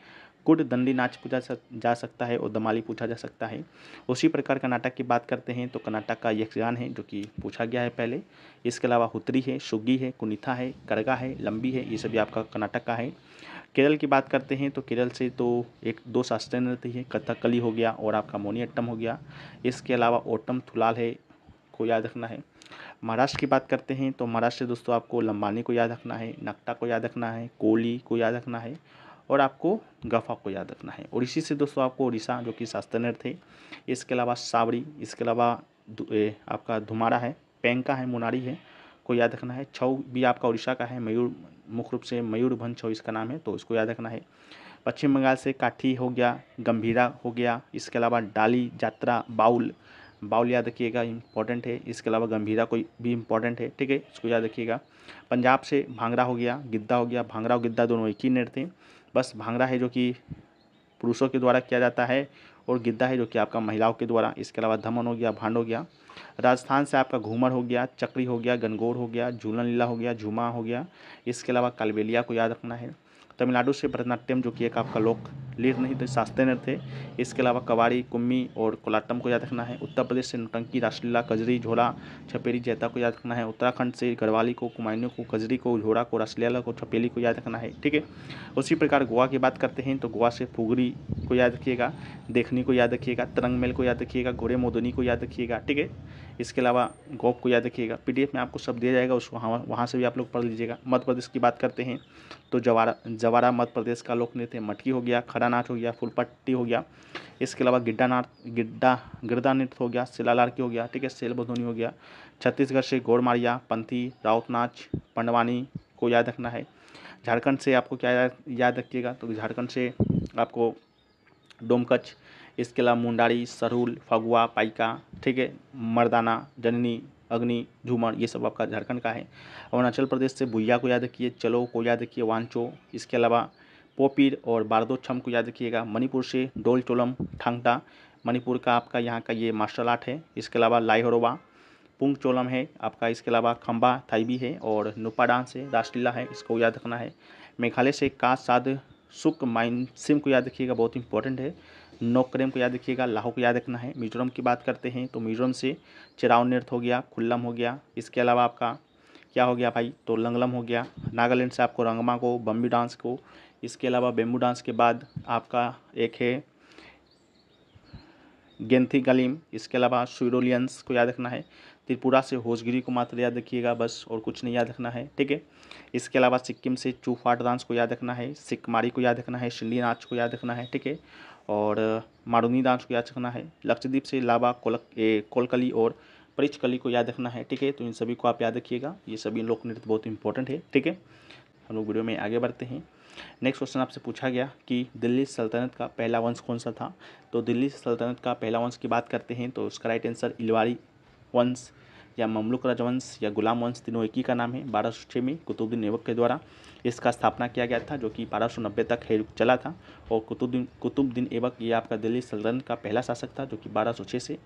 कुड दंडी नाच पूछा जा सकता है और दमाली पूछा जा सकता है उसी प्रकार कर्नाटक की बात करते हैं तो कर्नाटक का यक्षगान है जो कि पूछा गया है पहले इसके अलावा हुतरी है सुग्गी है कुनिथा है करगा है लंबी है ये सभी आपका कर्नाटक का है केरल की बात करते हैं तो केरल से तो एक दो शास्त्रीय नृत्य है कथकली हो गया और आपका मोनियट्टम हो गया इसके अलावा ओटम थुलाल है को याद रखना है महाराष्ट्र की बात करते हैं तो महाराष्ट्र से दोस्तों आपको लंबानी को याद रखना है नक्टा को याद रखना है कोली को याद रखना है और आपको गफा को याद रखना है और इसी से दोस्तों आपको उड़ीसा जो कि शास्त्रनर थे इसके अलावा सावरी इसके अलावा आपका धुमारा है पेंका है मुनारी है को याद रखना है छऊ भी आपका उड़ीसा का है मयूर मुख्य रूप से मयूरभंज छऊ इसका नाम है तो इसको याद रखना है पश्चिम बंगाल से काठी हो गया गंभीरा हो गया इसके अलावा डाली जात्रा बाउल बाउल याद रखिएगा इंपॉर्टेंट है इसके अलावा गंभीरा कोई भी इम्पॉर्टेंट है ठीक है इसको याद रखिएगा पंजाब से भांगरा हो गया गिद्दा हो गया भांगरा और गिद्दा दोनों एक ही नेट थे बस भांगड़ा है जो कि पुरुषों के द्वारा किया जाता है और गिद्धा है जो कि आपका महिलाओं के द्वारा इसके अलावा धमन हो गया भांड हो गया राजस्थान से आपका घूमर हो गया चक्री हो गया गनगौर हो गया झूलन लीला हो गया झूमा हो गया इसके अलावा कलबेलिया को याद रखना है तमिलनाडु से भरतनाट्यम जो कि एक आपका लोक लीर नहीं थे तो शास्त्रीय नृत्य थे इसके अलावा कबाड़ी कुम्मी और कोलाटम को याद रखना है उत्तर प्रदेश से नौटंकी रासलीला कजरी झोला छपेरी जैता को याद रखना है उत्तराखंड से गढ़वाली को कुमायनों को कजरी को झोड़ा को राशलीला को छपेली को याद रखना है ठीक है उसी प्रकार गोवा की बात करते हैं तो गोवा से फुगरी को याद रखिएगा देखनी को याद रखिएगा तरंगमेल को याद रखिएगा घोड़े मोदनी को याद रखिएगा ठीक है इसके अलावा गोप को याद रखिएगा पीडीएफ में आपको सब दिया जाएगा उसको हाँ वहाँ से भी आप लोग पढ़ लीजिएगा मध्य प्रदेश की बात करते हैं तो जवारा जवारा मध्य प्रदेश का लोक नृत्य मटकी हो गया खड़ा नाच हो गया फुलपट्टी हो गया इसके अलावा गिड्डा नाट गिड्डा गिरदा नृत्य हो गया सिलालारकी हो गया ठीक है सेल बधोनी हो गया छत्तीसगढ़ से गोड़मारिया पंथी राउत नाच पंडवानी को याद रखना है झारखंड से आपको क्या याद रखिएगा तो झारखंड से आपको डोमकच इसके अलावा मुंडारी सरहुल फगुआ पाइका ठीक है मर्दाना जननी अग्नि झूमर ये सब आपका झारखंड का है अरुणाचल प्रदेश से भुया को याद रखिए चलो को याद रखिए वांचो इसके अलावा पोपीर और बारदोच्छम को याद रखिएगा मणिपुर से डोल चोलम ठांगटा मणिपुर का आपका यहाँ का ये मार्शल आर्ट है इसके अलावा लाइहरोवा पुंग चोलम है आपका इसके अलावा खम्बा थाईबी है और नुपा डांस है राष्ट्रीला है इसको याद रखना है मेघालय से का साध सुक माइन सिम को याद रखिएगा बहुत इंपॉर्टेंट है नोक्रेम को याद रखिएगा लाहौ को याद रखना है मिजोरम की बात करते हैं तो मिजोरम से नृत्य हो गया खुल्लम हो गया इसके अलावा आपका क्या हो गया भाई तो लंगलम हो गया नागालैंड से आपको रंगमा को बम्बी डांस को इसके अलावा बेम्बू डांस के बाद आपका एक है गेंथी गलीम इसके अलावा सुरोलियंस को याद रखना है त्रिपुरा से होजगिरी को मात्र याद रखिएगा बस और कुछ नहीं याद रखना है ठीक है इसके अलावा सिक्किम से चूफाट डांस को याद रखना है सिकमारी को याद रखना है शिल्ली नाच को याद रखना है ठीक है और मारूनी डांस को याद रखना है लक्षद्वीप से लावा कोलक ए कोलकली और परिचकली को याद रखना है ठीक है तो इन सभी को आप याद रखिएगा ये सभी लोक नृत्य तो बहुत इंपॉर्टेंट है ठीक है हम लोग वीडियो में आगे बढ़ते हैं नेक्स्ट क्वेश्चन आपसे पूछा गया कि दिल्ली सल्तनत का पहला वंश कौन सा था तो दिल्ली सल्तनत का पहला वंश की बात करते हैं तो उसका राइट आंसर इलवारी वंश या ममलुक राजवंश या गुलाम वंश तीनों एक ही का नाम है बारह सौ छः में कुतुबुद्दीन ऐबक के द्वारा इसका स्थापना किया गया था जो कि बारह सौ नब्बे तक है चला था और कुतुबुद्दीन कुतुबुद्दीन ऐबक ये आपका दिल्ली सल्तनत का पहला शासक था जो कि बारह सौ छः से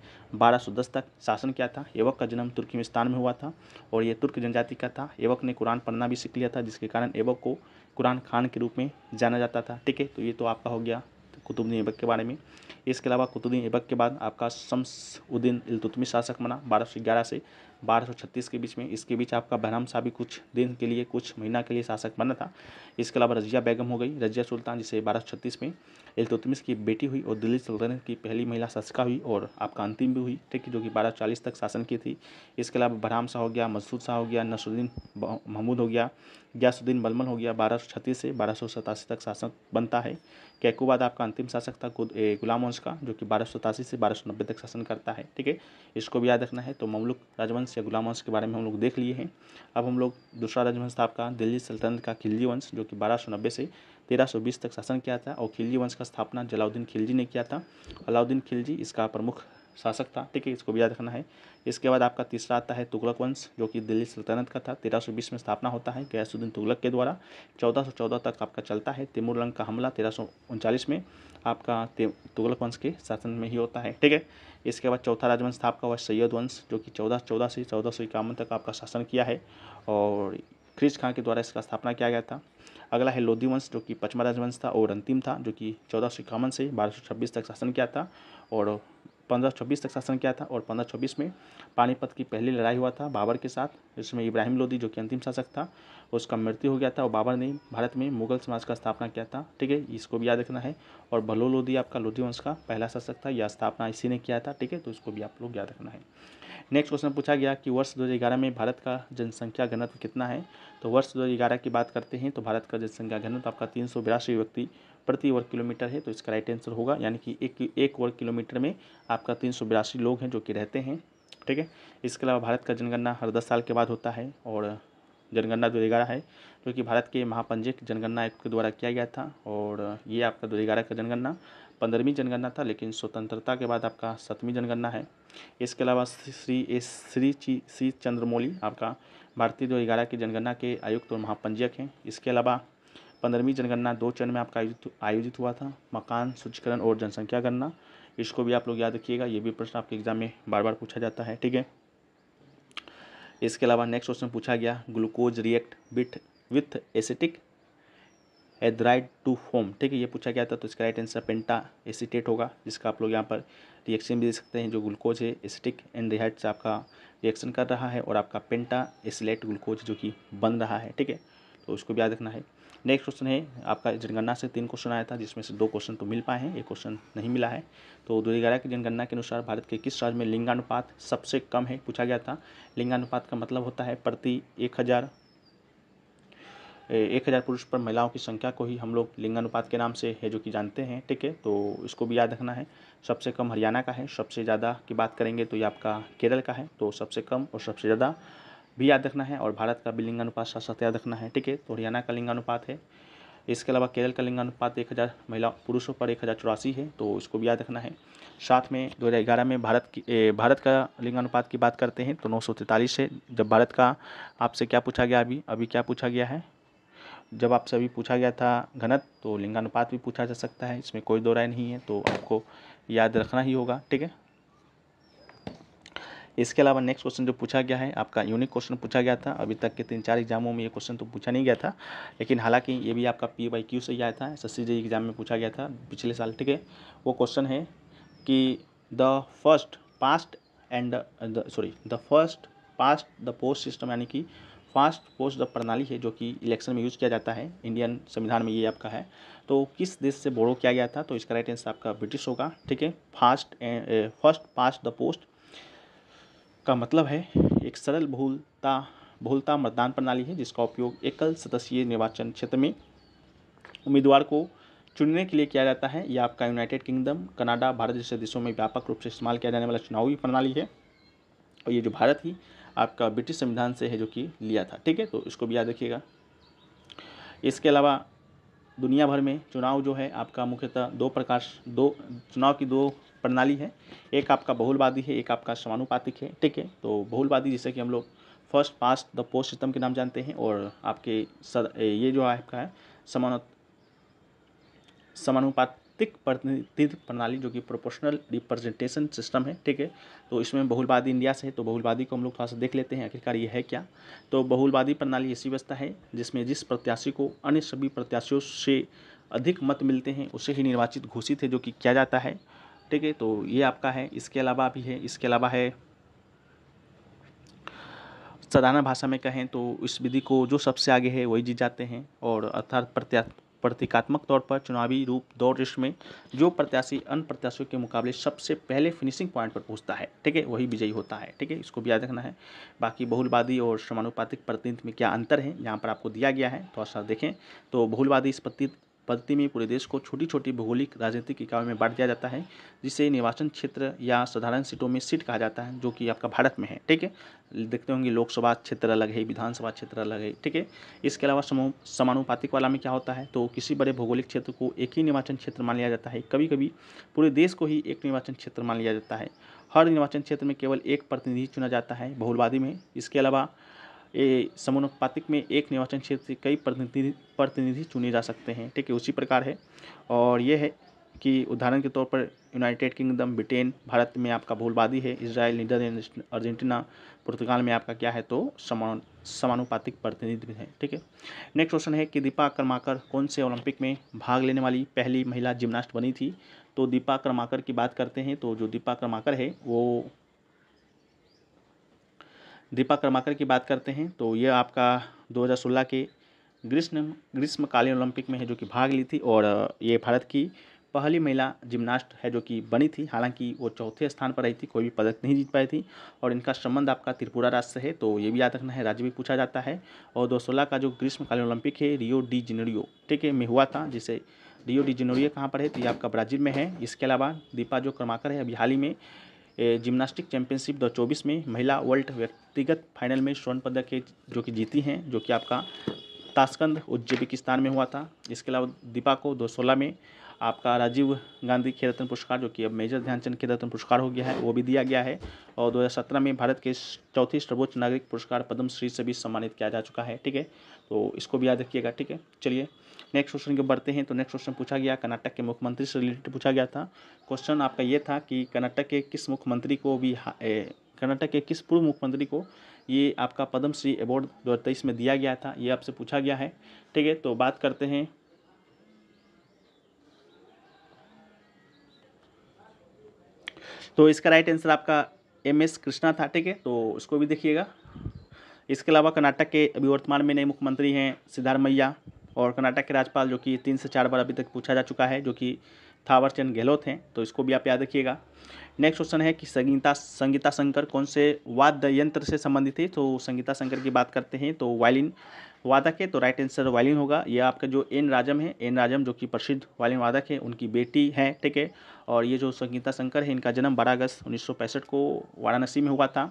बारह सौ दस तक शासन किया था ऐबक का जन्म तुर्किस्तान में हुआ था और ये तुर्क जनजाति का था ऐबक ने कुरान पढ़ना भी सीख लिया था जिसके कारण ऐबक को कुरान खान के रूप में जाना जाता था ठीक है तो ये तो आपका हो गया कुतुबुद्दीन ऐबक के बारे में इसके अलावा कुतुबुद्दीन ऐबक के बाद आपका शम्स उद्दीन शासक बना बारह सौ ग्यारह से बारह सौ छत्तीस के बीच में इसके बीच आपका बहराम शाह भी कुछ दिन के लिए कुछ महीना के लिए शासक बना था इसके अलावा रजिया बेगम हो गई रजिया सुल्तान जिसे बारह सौ छत्तीस में इलतुतमिस की बेटी हुई और दिल्ली सल्तनत की पहली महिला शासिका हुई और आपका अंतिम भी हुई ठीक है जो कि बारह चालीस तक शासन की थी इसके अलावा बहराम शाह हो गया मसूद शाह हो गया नसरुद्दीन महमूद हो गया ग्यासुद्दीन बलमल हो गया बारह सौ छत्तीस से बारह सौ सतासी तक शासक बनता है कैकूबाद आपका अंतिम शासक था गुलाम वंश का जो कि बारह सौ सतासी से बारह सौ नब्बे तक शासन करता है ठीक है इसको भी याद रखना है तो ममलुक राजवंश वंश या गुलाम वंश के बारे में हम लोग देख लिए हैं अब हम लोग दूसरा राजवंश था आपका दिल्ली सल्तनत का खिलजी वंश जो कि बारह से 1320 तक शासन किया था और खिलजी वंश का स्थापना जलाउद्दीन खिलजी ने किया था अलाउद्दीन खिलजी इसका प्रमुख शासक था ठीक है इसको भी याद रखना है इसके बाद आपका तीसरा आता है तुगलक वंश जो कि दिल्ली सल्तनत का था 1320 में स्थापना होता है गयासुद्दीन तुगलक के द्वारा 1414 तक आपका चलता है रंग का हमला तेरह में आपका तुगलक वंश के शासन में ही होता है ठीक है इसके बाद चौथा राजवंश था आपका वह सैयद वंश जो कि चौदह चौदह से चौदह सौ इक्यावन तक आपका शासन किया है और ख्रिज खां के द्वारा इसका स्थापना किया गया था अगला है लोधी वंश जो कि पचमा राजवंश था और अंतिम था जो कि चौदह सौ इक्यावन से बारह सौ छब्बीस तक शासन किया था और पंद्रह तक शासन किया था और पंद्रह में पानीपत की पहली लड़ाई हुआ था बाबर के साथ जिसमें इब्राहिम लोदी जो कि अंतिम शासक था उसका मृत्यु हो गया था और बाबर ने भारत में मुगल समाज का स्थापना किया था ठीक है इसको भी याद रखना है और भलो लोधी आपका लोधी वंश का पहला शासक था यह स्थापना इसी ने किया था ठीक है तो इसको भी आप लोग याद रखना है नेक्स्ट क्वेश्चन पूछा गया कि वर्ष दो में भारत का जनसंख्या घनत्व कितना है तो वर्ष दो की बात करते हैं तो भारत का जनसंख्या घनत्व आपका तीन व्यक्ति प्रति वर्ग किलोमीटर है तो इसका राइट आंसर होगा यानी कि एक एक वर्ग किलोमीटर में आपका तीन लोग हैं जो कि रहते हैं ठीक है इसके अलावा भारत का जनगणना हर दस साल के बाद होता है और जनगणना दो है जो कि भारत के महापंजीक जनगणना आयुक्त के द्वारा किया गया था और ये आपका दो ग्यारह का जनगणना पंद्रहवीं जनगणना था लेकिन स्वतंत्रता के बाद आपका सतवीं जनगणना है इसके अलावा श्री एस श्री ची श्री चंद्रमौली आपका भारतीय दो ग्यारह की जनगणना के आयुक्त और महापंजीयक हैं इसके अलावा पंद्रहवीं जनगणना दो चरण में आपका आयोजित आयोजित हुआ था मकान सूचीकरण और जनसंख्या गणना इसको भी आप लोग याद रखिएगा ये भी प्रश्न आपके एग्जाम में बार बार पूछा जाता है ठीक है इसके अलावा नेक्स्ट क्वेश्चन पूछा गया glucose react with with acetic anhydride to form ठीक है ये पूछा गया था तो इसका राइट आंसर पेंटा एसिटेट होगा जिसका आप लोग यहाँ पर रिएक्शन भी देख सकते हैं जो ग्लूकोज है एसिटिक एंड्राइड से आपका रिएक्शन कर रहा है और आपका पेंटा एसिलेट ग्लूकोज जो कि बन रहा है ठीक है तो उसको भी याद रखना है नेक्स्ट क्वेश्चन है आपका जनगणना से तीन क्वेश्चन आया था जिसमें से दो क्वेश्चन तो मिल पाए हैं एक क्वेश्चन नहीं मिला है तो दो हज़ार की जनगणना के अनुसार भारत के किस राज्य में लिंगानुपात सबसे कम है पूछा गया था लिंगानुपात का मतलब होता है प्रति एक हज़ार एक हज़ार पुरुष पर महिलाओं की संख्या को ही हम लोग लिंगानुपात के नाम से है जो कि जानते हैं ठीक है तो इसको भी याद रखना है सबसे कम हरियाणा का है सबसे ज़्यादा की बात करेंगे तो ये आपका केरल का है तो सबसे कम और सबसे ज़्यादा भी याद रखना है और भारत का भी लिंगानुपात साथ साथ याद रखना है ठीक है तो हरियाणा का लिंगानुपात है इसके अलावा केरल का लिंगानुपात एक हज़ार महिला पुरुषों पर एक हज़ार चौरासी है तो इसको भी याद रखना है साथ में दो हज़ार ग्यारह में भारत की ए, भारत का लिंगानुपात की बात करते हैं तो नौ सौ तैंतालीस है जब भारत का आपसे क्या पूछा गया अभी अभी क्या पूछा गया है जब आपसे अभी पूछा गया था घनत तो लिंगानुपात भी पूछा जा सकता है इसमें कोई दो राय नहीं है तो आपको याद रखना ही होगा ठीक है इसके अलावा नेक्स्ट क्वेश्चन जो पूछा गया है आपका यूनिक क्वेश्चन पूछा गया था अभी तक के तीन चार एग्जामों में ये क्वेश्चन तो पूछा नहीं गया था लेकिन हालांकि ये भी आपका पी वाई क्यू से ही आया था एस जी एग्ज़ाम में पूछा गया था पिछले साल ठीक है वो क्वेश्चन है कि the first past and sorry the first past the post system यानी कि फास्ट पोस्ट द प्रणाली है जो कि इलेक्शन में यूज़ किया जाता है इंडियन संविधान में ये आपका है तो किस देश से बोड़ो किया गया था तो इसका राइट आंसर आपका ब्रिटिश होगा ठीक है fast first past the post का मतलब है एक सरल बहुलता बहुलता मतदान प्रणाली है जिसका उपयोग एकल सदस्यीय निर्वाचन क्षेत्र में उम्मीदवार को चुनने के लिए किया जाता है यह आपका यूनाइटेड किंगडम कनाडा भारत जैसे देशों में व्यापक रूप से इस्तेमाल किया जाने वाला चुनावी प्रणाली है और ये जो भारत ही आपका ब्रिटिश संविधान से है जो कि लिया था ठीक है तो इसको भी याद रखिएगा इसके अलावा दुनिया भर में चुनाव जो है आपका मुख्यतः दो प्रकार दो चुनाव की दो प्रणाली है एक आपका बहुलवादी है एक आपका समानुपातिक है ठीक है तो बहुलवादी जिसे कि हम लोग first past the post system के नाम जानते हैं और आपके सद ये जो आपका है समान समानुपातिक प्रतिनिधित्व प्रणाली जो कि प्रोपोर्शनल रिप्रेजेंटेशन सिस्टम है ठीक है तो इसमें बहुलवादी इंडिया से है तो बहुलवादी को हम लोग थोड़ा सा देख लेते हैं आखिरकार ये है क्या तो बहुलवादी प्रणाली ऐसी व्यवस्था है जिसमें जिस प्रत्याशी को अन्य सभी प्रत्याशियों से अधिक मत मिलते हैं उसे ही निर्वाचित घोषित है जो कि किया जाता है ठीक है तो ये आपका है इसके अलावा भी है इसके अलावा है साधारण भाषा में कहें तो इस विधि को जो सबसे आगे है वही जीत जाते हैं और अर्थात प्रत्या प्रतीकात्मक तौर पर चुनावी रूप दौर रेस में जो प्रत्याशी अन्य प्रत्याशियों के मुकाबले सबसे पहले फिनिशिंग पॉइंट पर पहुंचता है ठीक है वही विजयी होता है ठीक है इसको भी याद रखना है बाकी बहुलवादी और समानुपातिक प्रतिनिधित्व में क्या अंतर है यहाँ पर आपको दिया गया है थोड़ा सा देखें तो बहुलवादी इस प्रति पद्धति में पूरे देश को छोटी छोटी भौगोलिक राजनीतिक इकाइयों में बांट दिया जाता है जिसे निर्वाचन क्षेत्र या साधारण सीटों में सीट कहा जाता है जो कि आपका भारत में है ठीक है देखते होंगे लोकसभा क्षेत्र अलग है विधानसभा क्षेत्र अलग है ठीक है इसके अलावा समानुपातिक वाला में क्या होता है तो किसी बड़े भौगोलिक क्षेत्र को एक ही निर्वाचन क्षेत्र मान लिया जाता है कभी कभी पूरे देश को ही एक निर्वाचन क्षेत्र मान लिया जाता है हर निर्वाचन क्षेत्र में केवल एक प्रतिनिधि चुना जाता है बहुलवादी में इसके अलावा ये समानुपातिक में एक निर्वाचन क्षेत्र से कई प्रतिनिधि प्रतिनिधि चुने जा सकते हैं ठीक है उसी प्रकार है और यह है कि उदाहरण के तौर पर यूनाइटेड किंगडम ब्रिटेन भारत में आपका भूलवादी है इसराइल नीदरलैंड अर्जेंटीना पुर्तगाल में आपका क्या है तो समान समानुपातिक प्रतिनिधित्व है ठीक है नेक्स्ट क्वेश्चन है कि दीपा कर्माकर कौन से ओलंपिक में भाग लेने वाली पहली महिला जिम्नास्ट बनी थी तो दीपा कर्माकर की बात करते हैं तो जो दीपा कर्माकर है वो दीपा कर्माकर की बात करते हैं तो ये आपका 2016 के ग्रीष्म ग्रीष्मकालीन ओलंपिक में है जो कि भाग ली थी और ये भारत की पहली महिला जिम्नास्ट है जो कि बनी थी हालांकि वो चौथे स्थान पर रही थी कोई भी पदक नहीं जीत पाई थी और इनका संबंध आपका त्रिपुरा राज्य से है तो ये भी याद रखना है राज्य भी पूछा जाता है और दो सोलह का जो ग्रीष्मकालीन ओलंपिक है रियो डी जिनोरियो ठीक है में हुआ था जिसे रियो डी जिनोरियो कहाँ पर है तो ये आपका ब्राज़ील में है इसके अलावा दीपा जो कर्माकर है अभी हाल ही में जिम्नास्टिक चैंपियनशिप दो चौबीस में महिला वर्ल्ड व्यक्तिगत फाइनल में स्वर्ण पदक है जो कि जीती हैं जो कि आपका ताशकंद उज्बेकिस्तान में हुआ था इसके अलावा दीपा को दो सोलह में आपका राजीव गांधी खेल रत्न पुरस्कार जो कि अब मेजर ध्यानचंद खेल रत्न पुरस्कार हो गया है वो भी दिया गया है और 2017 में भारत के चौथी सर्वोच्च नागरिक पुरस्कार पद्मश्री से भी सम्मानित किया जा चुका है ठीक है तो इसको भी याद रखिएगा ठीक है चलिए नेक्स्ट क्वेश्चन के बढ़ते हैं तो नेक्स्ट क्वेश्चन पूछा गया कर्नाटक के मुख्यमंत्री से रिलेटेड पूछा गया था क्वेश्चन आपका ये था कि कर्नाटक के किस मुख्यमंत्री को भी कर्नाटक के किस पूर्व मुख्यमंत्री को ये आपका पद्मश्री अवार्ड दो में दिया गया था ये आपसे पूछा गया है ठीक है तो बात करते हैं तो इसका राइट आंसर आपका एम एस कृष्णा था ठीक है तो उसको भी देखिएगा इसके अलावा कर्नाटक के अभी वर्तमान में नए मुख्यमंत्री हैं सिद्धारमैया और कर्नाटक के राज्यपाल जो कि तीन से चार बार अभी तक पूछा जा चुका है जो कि थावरचंद गहलोत हैं तो इसको भी आप याद रखिएगा नेक्स्ट क्वेश्चन है कि संगीता संगीता शंकर कौन से वाद्य यंत्र से संबंधित थे तो संगीता शंकर की बात करते हैं तो वायलिन वादक है तो राइट आंसर वायलिन होगा यह आपका जो एन राजम है एन राजम जो कि प्रसिद्ध वायलिन वादक है उनकी बेटी है ठीक है और ये जो संगीता शंकर है इनका जन्म 12 अगस्त 1965 को वाराणसी में हुआ था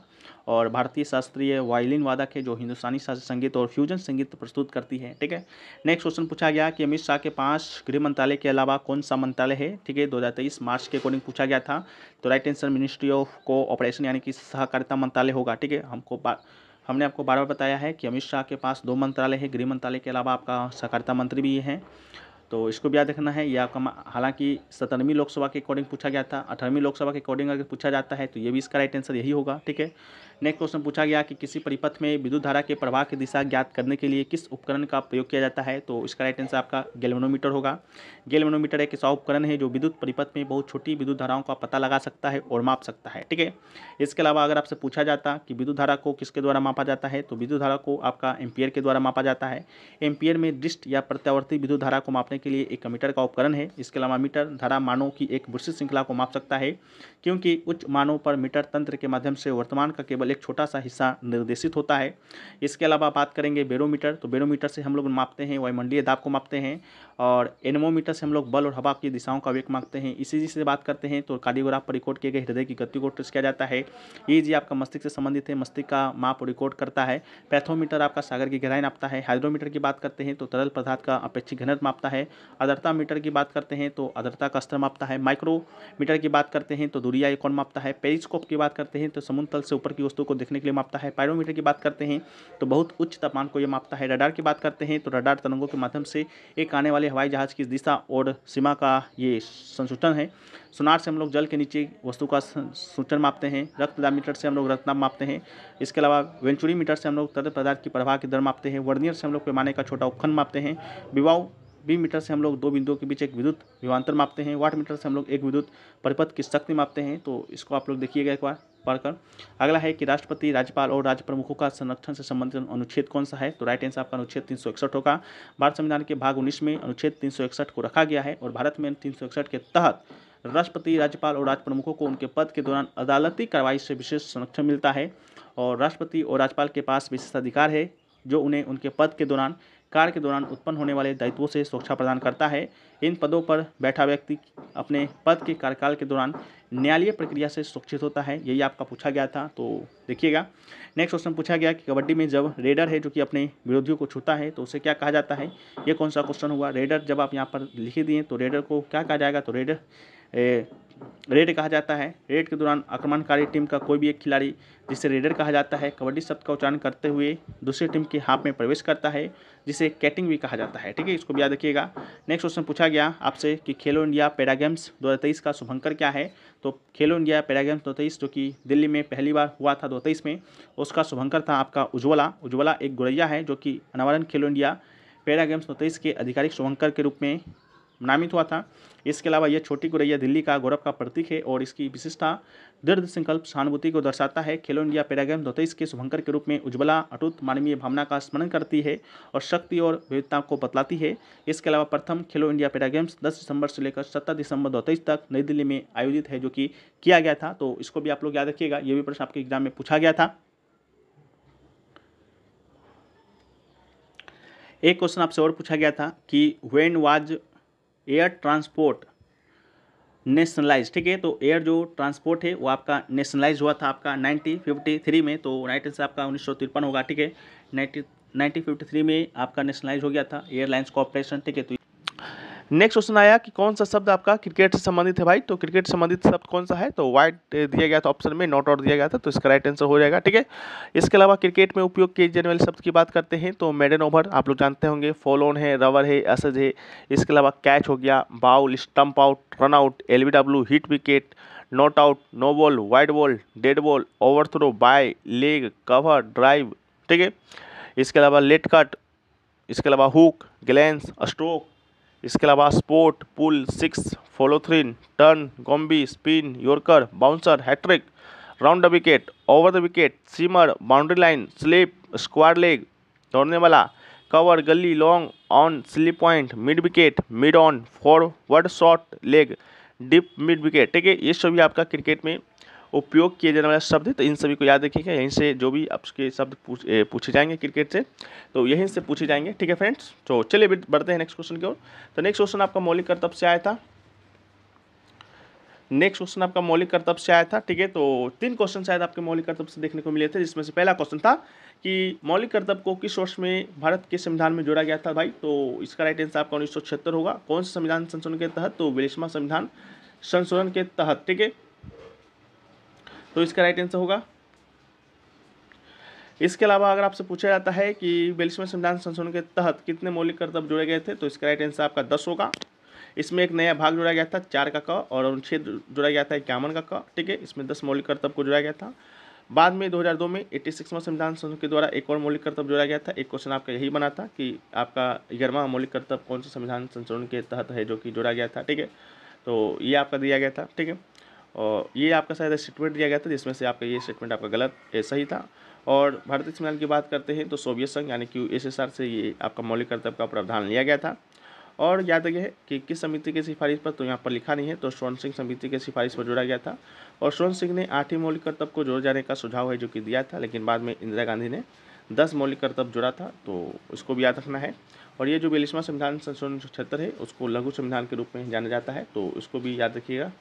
और भारतीय शास्त्रीय वायलिन वादक है जो हिंदुस्तानी शास्त्रीय संगीत और फ्यूजन संगीत प्रस्तुत करती है ठीक है नेक्स्ट क्वेश्चन पूछा गया कि अमित शाह के पास गृह मंत्रालय के अलावा कौन सा मंत्रालय है ठीक है दो मार्च के अकॉर्डिंग पूछा गया था तो right answer ministry of cooperation यानी कि सहकारिता मंत्रालय होगा ठीक है हमको हमने आपको बार बार बताया है कि अमित शाह के पास दो मंत्रालय है गृह मंत्रालय के अलावा आपका सहकारिता मंत्री भी हैं तो इसको भी याद रखना है या आपका हालांकि सत्रहवीं लोकसभा के अकॉर्डिंग पूछा गया था अठारहवीं लोकसभा के अकॉर्डिंग अगर पूछा जाता है तो ये भी इसका राइट आंसर यही होगा ठीक है नेक्स्ट क्वेश्चन पूछा गया कि किसी परिपथ में विद्युत धारा के प्रवाह की दिशा ज्ञात करने के लिए किस उपकरण का प्रयोग किया जाता है तो इसका राइट आंसर आपका गेलमोनोमीटर होगा गेलमोनोमीटर एक ऐसा उपकरण है जो विद्युत परिपथ में बहुत छोटी विद्युत धाराओं का पता लगा सकता है और माप सकता है ठीक है इसके अलावा अगर आपसे पूछा जाता कि विद्युत धारा को किसके द्वारा मापा जाता है तो विद्युत धारा को आपका एम्पियर के द्वारा मापा जाता है एम्पियर में दृष्ट या प्रत्यावर्ती विद्युत धारा को मापने के लिए एक मीटर का उपकरण है इसके अलावा मीटर धारा मानों की एक विस्तृत श्रृंखला को माप सकता है क्योंकि उच्च मानों पर मीटर तंत्र के माध्यम से वर्तमान का केवल एक छोटा सा हिस्सा निर्देशित होता है इसके अलावा बात करेंगे बेरोमीटर तो बेरोमीटर से हम लोग मापते हैं वायुमंडलीय दाब को मापते हैं और एनमोमीटर से हम लोग बल और हवा की दिशाओं का वेग मांगते हैं इसी से बात करते हैं तो कार्डियोग्राफ पर रिकॉर्ड किए गए हृदय की गति को टेस्ट किया जाता है ये जी आपका मस्तिष्क से संबंधित है मस्तिष्क का माप रिकॉर्ड करता है पैथोमीटर आपका सागर की गहराई नापता है हाइड्रोमीटर की बात करते हैं तो तरल पदार्थ का अपेक्षित घनत्व मापता है अदरता मीटर की बात करते हैं तो अदरता का स्तर मापता है माइक्रोमीटर की बात करते हैं तो दूरिया ये कौन मापता है पेरिस्कोप की बात करते हैं तो समुद्र तल से ऊपर की वस्तु को देखने के लिए मापता है पायरोमीटर की बात करते हैं तो बहुत उच्च तापमान को ये मापता है रडार की बात करते हैं तो रडार तरंगों के माध्यम से एक आने वाले हवाई जहाज़ की दिशा और सीमा का ये संसूचन है सुनार से हम लोग जल के नीचे वस्तु का सूचन मापते हैं रक्तदाब मीटर से हम लोग रक्तनाप मापते हैं इसके अलावा वेंचुरी मीटर से हम लोग तरल पदार्थ की प्रवाह की दर मापते हैं वर्नियर से हम लोग पैमाने का छोटा उपखंड मापते हैं विवाह बी मीटर से हम लोग दो बिंदुओं के बीच एक विद्युत विमांतर मापते हैं वाट मीटर से हम लोग एक विद्युत परिपथ की शक्ति मापते हैं तो इसको आप लोग देखिएगा एक बार पढ़कर अगला है कि राष्ट्रपति राज्यपाल और राज्य प्रमुखों का संरक्षण से संबंधित अनुच्छेद कौन सा है तो राइट आंसर आपका अनुच्छेद तीन होगा भारत संविधान के भाग उन्नीस में अनुच्छेद तीन को रखा गया है और भारत में तीन के तहत राष्ट्रपति राज्यपाल और राज्य प्रमुखों को उनके पद के दौरान अदालती कार्रवाई से विशेष संरक्षण मिलता है और राष्ट्रपति और राज्यपाल के पास विशेष अधिकार है जो उन्हें उनके पद के दौरान कार्य के दौरान उत्पन्न होने वाले दायित्वों से सुरक्षा प्रदान करता है इन पदों पर बैठा व्यक्ति अपने पद के कार्यकाल के दौरान न्यायालय प्रक्रिया से सुरक्षित होता है यही आपका पूछा गया था तो देखिएगा नेक्स्ट क्वेश्चन पूछा गया कि कबड्डी में जब रेडर है जो कि अपने विरोधियों को छूता है तो उसे क्या कहा जाता है ये कौन सा क्वेश्चन हुआ रेडर जब आप यहाँ पर लिखे दिए तो रेडर को क्या कहा जाएगा तो रेडर रेड कहा जाता है रेड के दौरान आक्रमणकारी टीम का कोई भी एक खिलाड़ी जिसे रेडर कहा जाता है कबड्डी शब्द का उच्चारण करते हुए दूसरी टीम के हाथ में प्रवेश करता है जिसे कैटिंग भी कहा जाता है ठीक है इसको भी याद रखिएगा नेक्स्ट क्वेश्चन पूछा गया आपसे कि खेलो इंडिया पैरा गेम्स दो का शुभंकर क्या है तो खेलो इंडिया पैरा गेम्स दो जो कि दिल्ली में पहली बार हुआ था दो में उसका शुभंकर था आपका उज्ज्वला उज्ज्वला एक गुरैया है जो कि अनावरण खेलो इंडिया पैरा गेम्स दो के आधिकारिक शुभंकर के रूप में नामित हुआ था इसके अलावा यह छोटी गुरैया दिल्ली का गौरव का प्रतीक है और इसकी विशेषता दृढ़ संकल्प सहानुभूति को दर्शाता है खेलो इंडिया पैरागेम दो के शुभंकर के रूप में उज्ज्वला अटूट मानवीय भावना का स्मरण करती है और शक्ति और विविधता को बतलाती है इसके अलावा प्रथम खेलो इंडिया पैरागेम्स दस दिसंबर से लेकर सत्रह दिसंबर दो तक नई दिल्ली में आयोजित है जो कि किया गया था तो इसको भी आप लोग याद रखिएगा ये भी प्रश्न आपके एग्जाम में पूछा गया था एक क्वेश्चन आपसे और पूछा गया था कि when was air transport nationalise ठीक है तो एयर जो ट्रांसपोर्ट है वो आपका नेशनलाइज हुआ था आपका 1953 में तो राइट आंसर आपका उन्नीस होगा ठीक है 1953 में आपका नेशनलाइज हो गया था एयरलाइंस कॉरपोरेशन ठीक है तो नेक्स्ट क्वेश्चन आया कि कौन सा शब्द आपका क्रिकेट से संबंधित है भाई तो क्रिकेट से संबंधित शब्द कौन सा है तो वाइट दिया गया था ऑप्शन में नॉट आउट दिया गया था तो इसका राइट आंसर हो जाएगा ठीक है इसके अलावा क्रिकेट में उपयोग किए जाने वाले शब्द की बात करते हैं तो मेडन ओवर आप लोग जानते होंगे फॉल ऑन है रवर है असज है इसके अलावा कैच हो गया bowled stump out run out L hit wicket not out no ball wide ball dead ball over throw bye leg cover drive ठीक है इसके अलावा लेट कट इसके अलावा हुक ग्लैंस स्ट्रोक इसके अलावा sport pull six follow through turn गोम्बी spin yorker bouncer hat trick round the wicket over the wicket seamer boundary line slip square leg दौड़ने वाला cover gully long on slip point mid wicket mid on forward shot leg deep mid wicket ठीक है ये सभी आपका क्रिकेट में उपयोग किए जाने वाले शब्द है तो इन सभी को याद रखिएगा यहीं से जो भी आपके शब्द पूछ, पूछे जाएंगे क्रिकेट से तो यहीं से पूछे जाएंगे ठीक है फ्रेंड्स तो चलिए बढ़ते हैं नेक्स्ट क्वेश्चन की ओर तो नेक्स्ट क्वेश्चन आपका मौलिक कर्तव्य से आया था नेक्स्ट क्वेश्चन आपका मौलिक कर्तव्य से आया था ठीक है तो तीन क्वेश्चन शायद आपके मौलिक कर्तव्य से देखने को मिले थे जिसमें से पहला क्वेश्चन था कि मौलिक कर्तव्य को किस वर्ष में भारत के संविधान में जोड़ा गया था भाई तो इसका राइट आंसर आपका उन्नीस होगा कौन से संविधान संशोधन के तहत तो बिलिसमा संविधान संशोधन के तहत ठीक है तो इसका राइट आंसर होगा इसके अलावा अगर आपसे पूछा जाता है कि बेलिसवें संविधान संशोधन के तहत कितने मौलिक कर्तव्य जोड़े गए थे तो इसका राइट आंसर आपका दस होगा इसमें एक नया भाग जोड़ा गया था चार का क और अनुच्छेद जोड़ा गया था इक्यावन का क ठीक है इसमें दस मौलिक कर्तव्य को जोड़ा गया था बाद में 2002 में एट्टी सिक्सवा संविधान संशोधन के द्वारा एक और मौलिक कर्तव्य जोड़ा गया था एक क्वेश्चन आपका यही बना था कि आपका ग्यारहवा मौलिक कर्तव्य कौन सा संविधान संशोधन के तहत है जो कि जोड़ा गया था ठीक है तो ये आपका दिया गया था ठीक है और ये आपका शायद स्टेटमेंट दिया गया था जिसमें से आपका ये स्टेटमेंट आपका गलत सही था और भारतीय संविधान की बात करते हैं तो सोवियत संघ यानी कि यूएसएसआर से ये आपका मौलिक कर्तव्य का प्रावधान लिया गया था और याद रखिए कि किस समिति की सिफारिश पर तो यहाँ पर लिखा नहीं है तो स्वर्ण सिंह समिति की सिफारिश पर जोड़ा गया था और स्वर्ण सिंह ने आठ ही मौलिक कर्तव्य को जोड़े जाने का सुझाव है जो कि दिया था लेकिन बाद में इंदिरा गांधी ने दस मौलिक कर्तव्य जोड़ा था तो उसको भी याद रखना है और ये जो बयालीसवां संविधान संशोधन जो छत्तर है उसको लघु संविधान के रूप में जाना जाता है तो उसको भी याद रखिएगा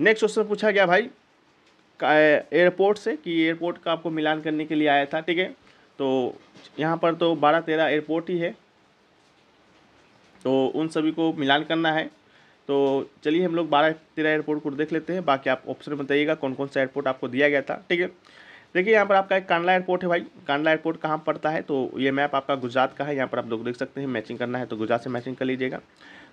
नेक्स्ट क्वेश्चन पूछा गया भाई एयरपोर्ट से कि एयरपोर्ट का आपको मिलान करने के लिए आया था ठीक है तो यहाँ पर तो बारह तेरह एयरपोर्ट ही है तो उन सभी को मिलान करना है तो चलिए हम लोग बारह तेरह एयरपोर्ट को देख लेते हैं बाकी आप ऑप्शन बताइएगा कौन कौन सा एयरपोर्ट आपको दिया गया था ठीक है देखिए यहाँ पर आपका एक कांडला एयरपोर्ट है भाई कांडला एयरपोर्ट कहाँ पड़ता है तो ये मैप आपका गुजरात का है यहाँ पर आप लोग देख सकते हैं मैचिंग करना है तो गुजरात से मैचिंग कर लीजिएगा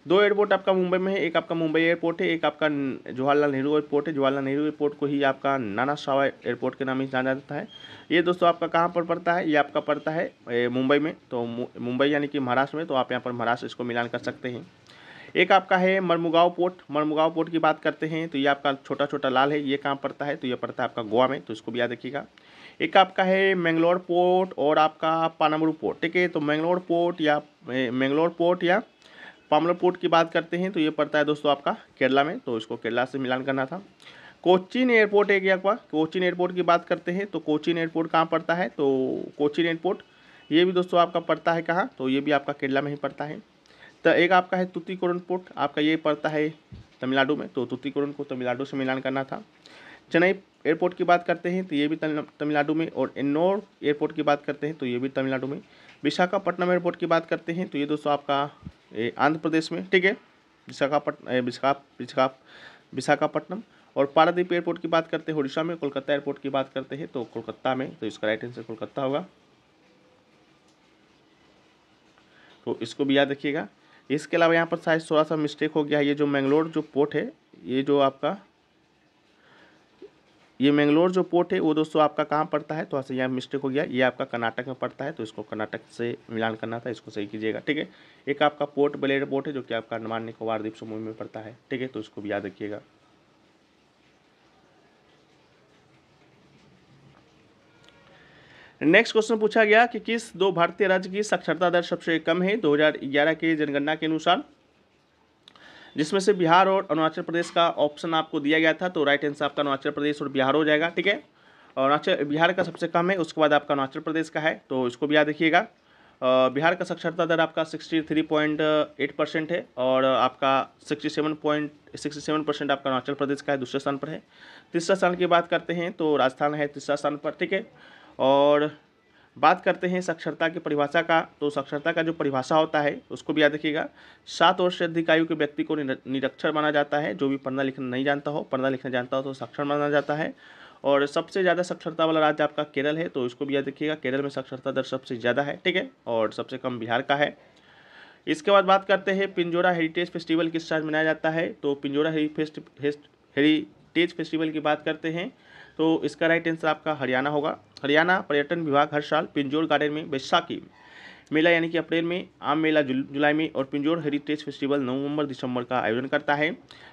दो एयरपोर्ट आपका मुंबई में है एक आपका मुंबई एयरपोर्ट है एक आपका जवाहरलाल नेहरू एयरपोर्ट है जवाहरलाल नेहरू एयरपोर्ट को ही आपका नाना सावा एयरपोर्ट के नाम से जाना जाता है ये दोस्तों आपका कहाँ पर पड़ता है ये आपका पड़ता है मुंबई में तो मुंबई यानी कि महाराष्ट्र में तो आप यहाँ पर महाराष्ट्र इसको मिलान कर सकते हैं एक आपका है मरमुगाव पोर्ट मरमुगाव पोर्ट की बात करते हैं तो ये आपका छोटा छोटा लाल है ये कहाँ पड़ता है तो ये पड़ता है आपका गोवा में तो इसको भी याद रखिएगा एक आपका है मैंगलोर पोर्ट और आपका पानामरू पोर्ट ठीक है तो मैंगलोर पोर्ट या मैंगलोर पोर्ट या पामलर पोर्ट की बात करते हैं तो ये पड़ता है दोस्तों आपका केरला में तो इसको केरला से मिलान करना था कोचिन एयरपोर्ट है क्या कोचिन एयरपोर्ट की बात करते हैं तो कोचिन एयरपोर्ट कहाँ पड़ता है तो कोचिन एयरपोर्ट ये भी दोस्तों आपका पड़ता है कहाँ तो ये भी आपका केरला में ही पड़ता है तो एक आपका है तुतिकोरन पोर्ट आपका ये पड़ता है तमिलनाडु में तो तुतिकोरन को तमिलनाडु से मिलान करना था चेन्नई एयरपोर्ट की बात करते हैं तो ये भी तमिलनाडु में और इन्नौर एयरपोर्ट की बात करते हैं तो ये भी तमिलनाडु में विशाखापट्टनम एयरपोर्ट की बात करते हैं तो ये दोस्तों आपका ये आंध्र प्रदेश में ठीक है विशाखापट्टनम विशाखा विशाखा विशाखापट्टनम और पारादीप एयरपोर्ट की बात करते हैं उड़ीसा में कोलकाता एयरपोर्ट की बात करते हैं तो कोलकाता में तो इसका राइट आंसर कोलकाता होगा तो इसको भी याद रखिएगा इसके अलावा यहाँ पर शायद थोड़ा सा मिस्टेक हो गया है ये जो मैंगलोर जो पोर्ट है ये जो आपका ये मैंगलोर जो पोर्ट है वो दोस्तों आपका कहाँ पड़ता है तो सा यहाँ मिस्टेक हो गया ये आपका कर्नाटक में पड़ता है तो इसको कर्नाटक से मिलान करना था इसको सही कीजिएगा ठीक है एक आपका पोर्ट बलेर पोर्ट है जो कि आपका अंडमान निकोबार द्वीप समूह में पड़ता है ठीक है तो इसको भी याद रखिएगा नेक्स्ट क्वेश्चन पूछा गया कि किस दो भारतीय राज्य की साक्षरता दर सबसे कम है 2011 की जनगणना के अनुसार जिसमें से बिहार और अरुणाचल प्रदेश का ऑप्शन आपको दिया गया था तो राइट आंसर आपका अरुणाचल प्रदेश और बिहार हो जाएगा ठीक है अरुणाचल बिहार का सबसे कम है उसके बाद आपका अरुणाचल प्रदेश का है तो इसको भी याद रखिएगा बिहार का साक्षरता दर आपका sixty three point eight percent है और आपका sixty seven point sixty seven percent आपका अरुणाचल प्रदेश का है दूसरे स्थान पर है तीसरा स्थान की बात करते हैं तो राजस्थान है तीसरा स्थान पर ठीक है और बात करते हैं साक्षरता की परिभाषा का तो साक्षरता का जो परिभाषा होता है उसको भी याद रखिएगा सात वर्ष से अधिक आयु के व्यक्ति को निरक्षर माना जाता है जो भी पढ़ना लिखना नहीं जानता हो पढ़ना लिखना जानता हो तो साक्षर माना जाता है और सबसे ज़्यादा साक्षरता वाला राज्य आपका केरल है तो इसको भी याद रखिएगा केरल में साक्षरता दर सबसे ज़्यादा है ठीक है और सबसे कम बिहार का है इसके बाद बात करते हैं पिंजोरा हेरिटेज फेस्टिवल किस राज्य मनाया जाता है तो पिंजोरा हेरिटेज फेस्टिवल की बात करते हैं तो इसका राइट आंसर आपका हरियाणा होगा हरियाणा पर्यटन विभाग हर साल पिंजोर गार्डन में बैसाखी मेला यानी कि अप्रैल में आम मेला जुल, जुलाई में और पिंजोर हेरिटेज फेस्टिवल नवंबर दिसंबर का आयोजन करता है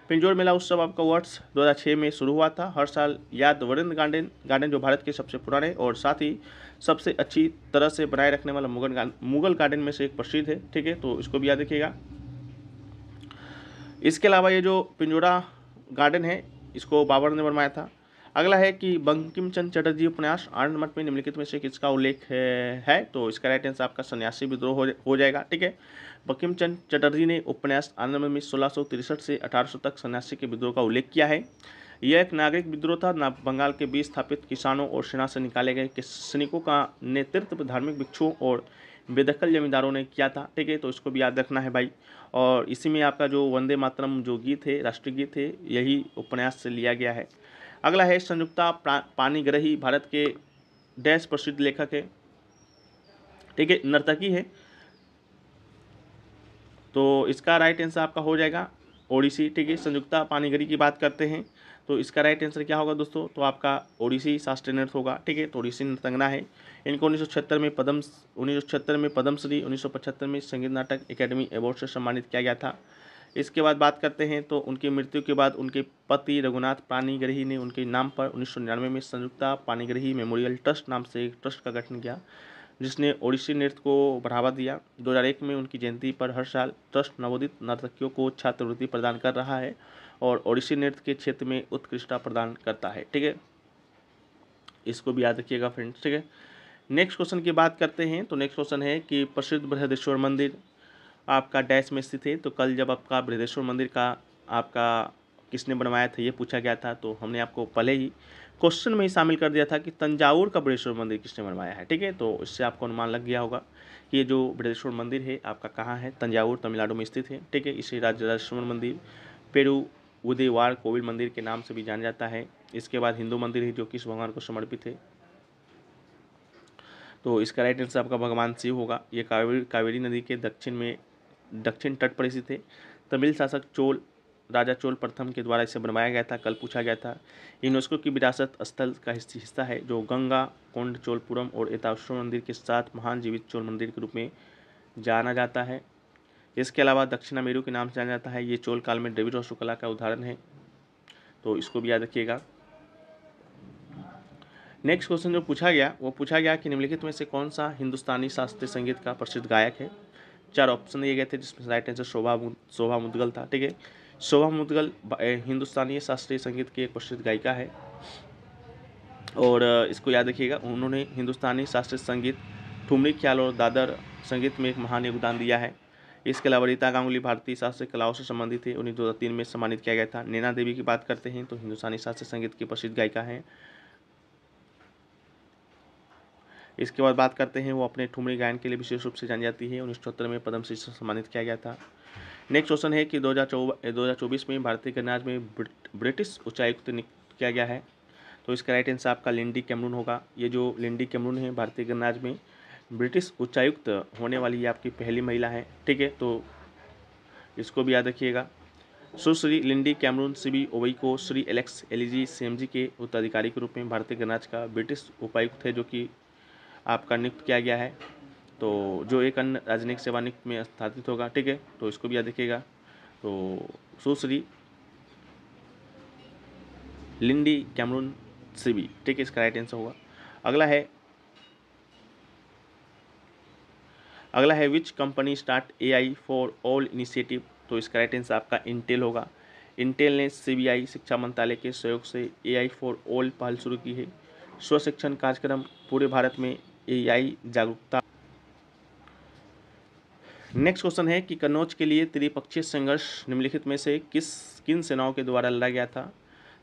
पिंजोर मेला उत्सव आपका वर्ष 2006 में शुरू हुआ था हर साल याद वरिंद गार्डन गार्डन जो भारत के सबसे पुराने और साथ ही सबसे अच्छी तरह से बनाए रखने वाला मुगल मुगल गार्डन में से एक प्रसिद्ध है ठीक है तो इसको भी याद रखिएगा इसके अलावा ये जो पिंजोरा गार्डन है इसको बाबर ने बनवाया था अगला है कि बंकिम चंद चटर्जी उपन्यास आनंद मठ में निम्नलिखित में से किसका उल्लेख है तो इसका राइट आंसर आपका सन्यासी विद्रोह हो, जाएगा ठीक है बंकिम चंद चटर्जी ने उपन्यास आनंद में सोलह से अठारह तक सन्यासी के विद्रोह का उल्लेख किया है यह एक नागरिक विद्रोह था ना बंगाल के बीच स्थापित किसानों और सेना से निकाले गए सैनिकों का नेतृत्व धार्मिक भिक्षुओं और बेदखल जमींदारों ने किया था ठीक है तो इसको भी याद रखना है भाई और इसी में आपका जो वंदे मातरम जो गीत है राष्ट्रीय गीत है यही उपन्यास से लिया गया है अगला है संयुक्ता पानीग्रही भारत के डैश प्रसिद्ध लेखक है ठीक है नर्तकी है तो इसका राइट आंसर आपका हो जाएगा ओडिसी ठीक है संयुक्ता पानीगरी की बात करते हैं तो इसका राइट आंसर क्या होगा दोस्तों तो आपका ओडिसी शास्त्रीय नृत्य होगा ठीक है तो ओडिसी नृतंगना है इनको उन्नीस में पद्म उन्नीस में पद्मश्री उन्नीस में संगीत नाटक अकेडमी अवार्ड से सम्मानित किया गया था इसके बाद बात करते हैं तो उनकी मृत्यु के बाद उनके पति रघुनाथ पानीग्रही ने उनके नाम पर उन्नीस में संयुक्ता पानीग्रही मेमोरियल ट्रस्ट नाम से एक ट्रस्ट का गठन किया जिसने ओडिशी नृत्य को बढ़ावा दिया 2001 में उनकी जयंती पर हर साल ट्रस्ट नवोदित नर्तकियों को छात्रवृत्ति प्रदान कर रहा है और ओडिशी नृत्य के क्षेत्र में उत्कृष्टता प्रदान करता है ठीक है इसको भी याद रखिएगा फ्रेंड्स ठीक है नेक्स्ट क्वेश्चन की बात करते हैं तो नेक्स्ट क्वेश्चन है कि प्रसिद्ध बृहदेश्वर मंदिर आपका डैश में स्थित है तो कल जब आपका बृहदेश्वर मंदिर का आपका किसने बनवाया था ये पूछा गया था तो हमने आपको पहले ही क्वेश्चन में ही शामिल कर दिया था कि तंजावुर का बृहदेश्वर मंदिर किसने बनवाया है ठीक है तो इससे आपको अनुमान लग गया होगा कि ये जो बृहदेश्वर मंदिर है आपका कहाँ है तंजावुर तमिलनाडु में स्थित है ठीक है इसे राजेश्वर मंदिर पेरू उदयवार कोविल मंदिर के नाम से भी जाना जाता है इसके बाद हिंदू मंदिर है जो किस भगवान को समर्पित है तो इसका राइट आंसर आपका भगवान शिव होगा ये कावेरी कावेरी नदी के दक्षिण में दक्षिण तट पर स्थित है तमिल शासक चोल राजा चोल प्रथम के द्वारा इसे बनवाया गया था कल पूछा गया था यूनेस्को की विरासत स्थल का हिस्सा है जो गंगा कोंड चोलपुरम और एतावश्वर मंदिर के साथ महान जीवित चोल मंदिर के रूप में जाना जाता है इसके अलावा दक्षिणा मेरू के नाम से जाना जाता है ये चोल काल में और वास्तुकला का उदाहरण है तो इसको भी याद रखिएगा नेक्स्ट क्वेश्चन जो पूछा गया वो पूछा गया कि निम्नलिखित में से कौन सा हिंदुस्तानी शास्त्रीय संगीत का प्रसिद्ध गायक है चार ऑप्शन दिए गए थे जिसमें राइट आंसर शोभा शोभा मुदगल था ठीक है शोभा मुदगल हिंदुस्तानी शास्त्रीय संगीत की एक प्रसिद्ध गायिका है और इसको याद रखिएगा उन्होंने हिंदुस्तानी शास्त्रीय संगीत ठुमरी ख्याल और दादर संगीत में एक महान योगदान दिया है इसके अलावा रीता गांगुली भारतीय शास्त्रीय कलाओं से संबंधित थे उन्हें दो में सम्मानित किया गया था नैना देवी की बात करते हैं तो हिंदुस्तानी शास्त्रीय संगीत की प्रसिद्ध गायिका हैं इसके बाद बात करते हैं वो अपने ठुमरी गायन के लिए विशेष रूप से जानी जाती है उन्नीस में पद्मश्री से सम्मानित किया गया था नेक्स्ट क्वेश्चन है कि दो हज़ार चौबीस में भारतीय गणराज में ब्रिटिश उच्चायुक्त नियुक्त किया गया है तो इसका राइट आंसर आपका लिंडी कैमरून होगा ये जो लिंडी कैमरून है भारतीय गणराज में ब्रिटिश उच्चायुक्त होने वाली ये आपकी पहली महिला है ठीक है तो इसको भी याद रखिएगा सुश्री लिंडी कैमरून सीबी ओवई को श्री एलेक्स एलिजी सेमजी के उत्तराधिकारी के रूप में भारतीय गणराज का ब्रिटिश उपायुक्त है जो कि आपका नियुक्त किया गया है तो जो एक अन्य राजनयिक नियुक्त में स्थापित होगा ठीक है तो इसको भी याद देखिएगा तो सुश्री लिंडी कैमरून सीबी ठीक है इसका राइट आंसर होगा अगला है अगला है which company start AI for all initiative तो इसका राइट आंसर आपका इंटेल होगा इंटेल ने सीबीआई शिक्षा मंत्रालय के सहयोग से एआई फॉर ऑल पहल शुरू की है स्व शिक्षण कार्यक्रम पूरे भारत में एआई जागरूकता नेक्स्ट क्वेश्चन है कि कन्नौज के लिए त्रिपक्षीय संघर्ष निम्नलिखित में से किस किन सेनाओं के द्वारा लड़ा गया था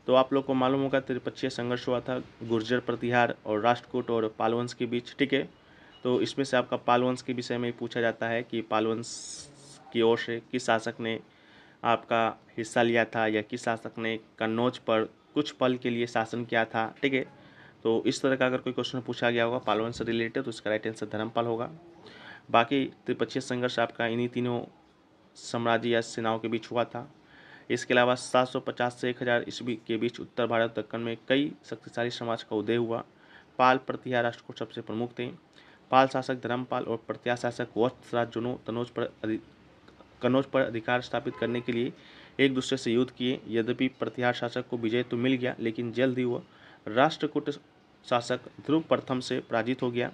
तो आप लोग को मालूम होगा त्रिपक्षीय संघर्ष हुआ था गुर्जर प्रतिहार और राष्ट्रकूट और पालवंश के बीच ठीक है तो इसमें से आपका पालवंश के विषय में पूछा जाता है कि पालवंश की ओर से किस शासक ने आपका हिस्सा लिया था या किस शासक ने कन्नौज पर कुछ पल के लिए शासन किया था ठीक है तो इस तरह का अगर कोई क्वेश्चन पूछा गया होगा पालवन से रिलेटेड तो इसका राइट आंसर धर्मपाल होगा बाकी त्रिपक्षीय संघर्ष आपका इन्हीं तीनों साम्राज्य या सेनाओं के बीच हुआ था इसके अलावा 750 से 1000 ईस्वी के बीच उत्तर भारत दक्कन में कई शक्तिशाली समाज का उदय हुआ पाल प्रतिहार राष्ट्र को सबसे प्रमुख थे पाल शासक धर्मपाल और प्रतिहा शासक वत्सराज जुनो तनोज पर कनौज पर अधिकार स्थापित करने के लिए एक दूसरे से युद्ध किए यद्यपि प्रतिहार शासक को विजय तो मिल गया लेकिन जल्द ही वह राष्ट्रकूट शासक ध्रुव प्रथम से पराजित हो गया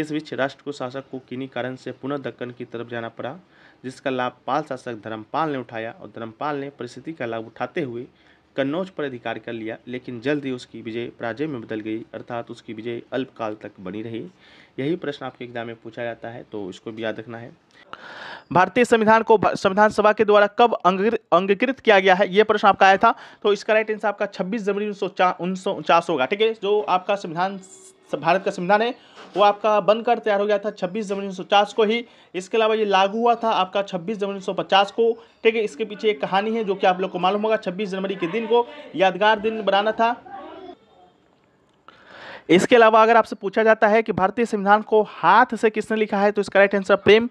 इस बीच राष्ट्र को शासक को किन्हीं कारण से पुनः दक्कन की तरफ जाना पड़ा जिसका लाभ पाल शासक धर्मपाल ने उठाया और धर्मपाल ने परिस्थिति का लाभ उठाते हुए कन्नौज पर अधिकार कर लिया लेकिन जल्द ही उसकी विजय पराजय में बदल गई अर्थात उसकी विजय अल्पकाल तक बनी रही यही प्रश्न आपके एग्जाम में पूछा जाता है तो इसको भी याद रखना है भारतीय संविधान को संविधान सभा के द्वारा कब अंगीकृत किया गया है यह प्रश्न आपका आया था तो इसका राइट आंसर आपका 26 जनवरी उन्नीस होगा ठीक है जो आपका संविधान भारत का संविधान है वो आपका बनकर तैयार हो गया था 26 जनवरी उन्नीस को ही इसके अलावा ये लागू हुआ था आपका 26 जनवरी उन्नीस को ठीक है इसके पीछे एक कहानी है जो कि आप लोग को मालूम होगा 26 जनवरी के दिन को यादगार दिन बनाना था इसके अलावा अगर आपसे पूछा जाता है कि भारतीय संविधान को हाथ से किसने लिखा है तो इसका right answer Prem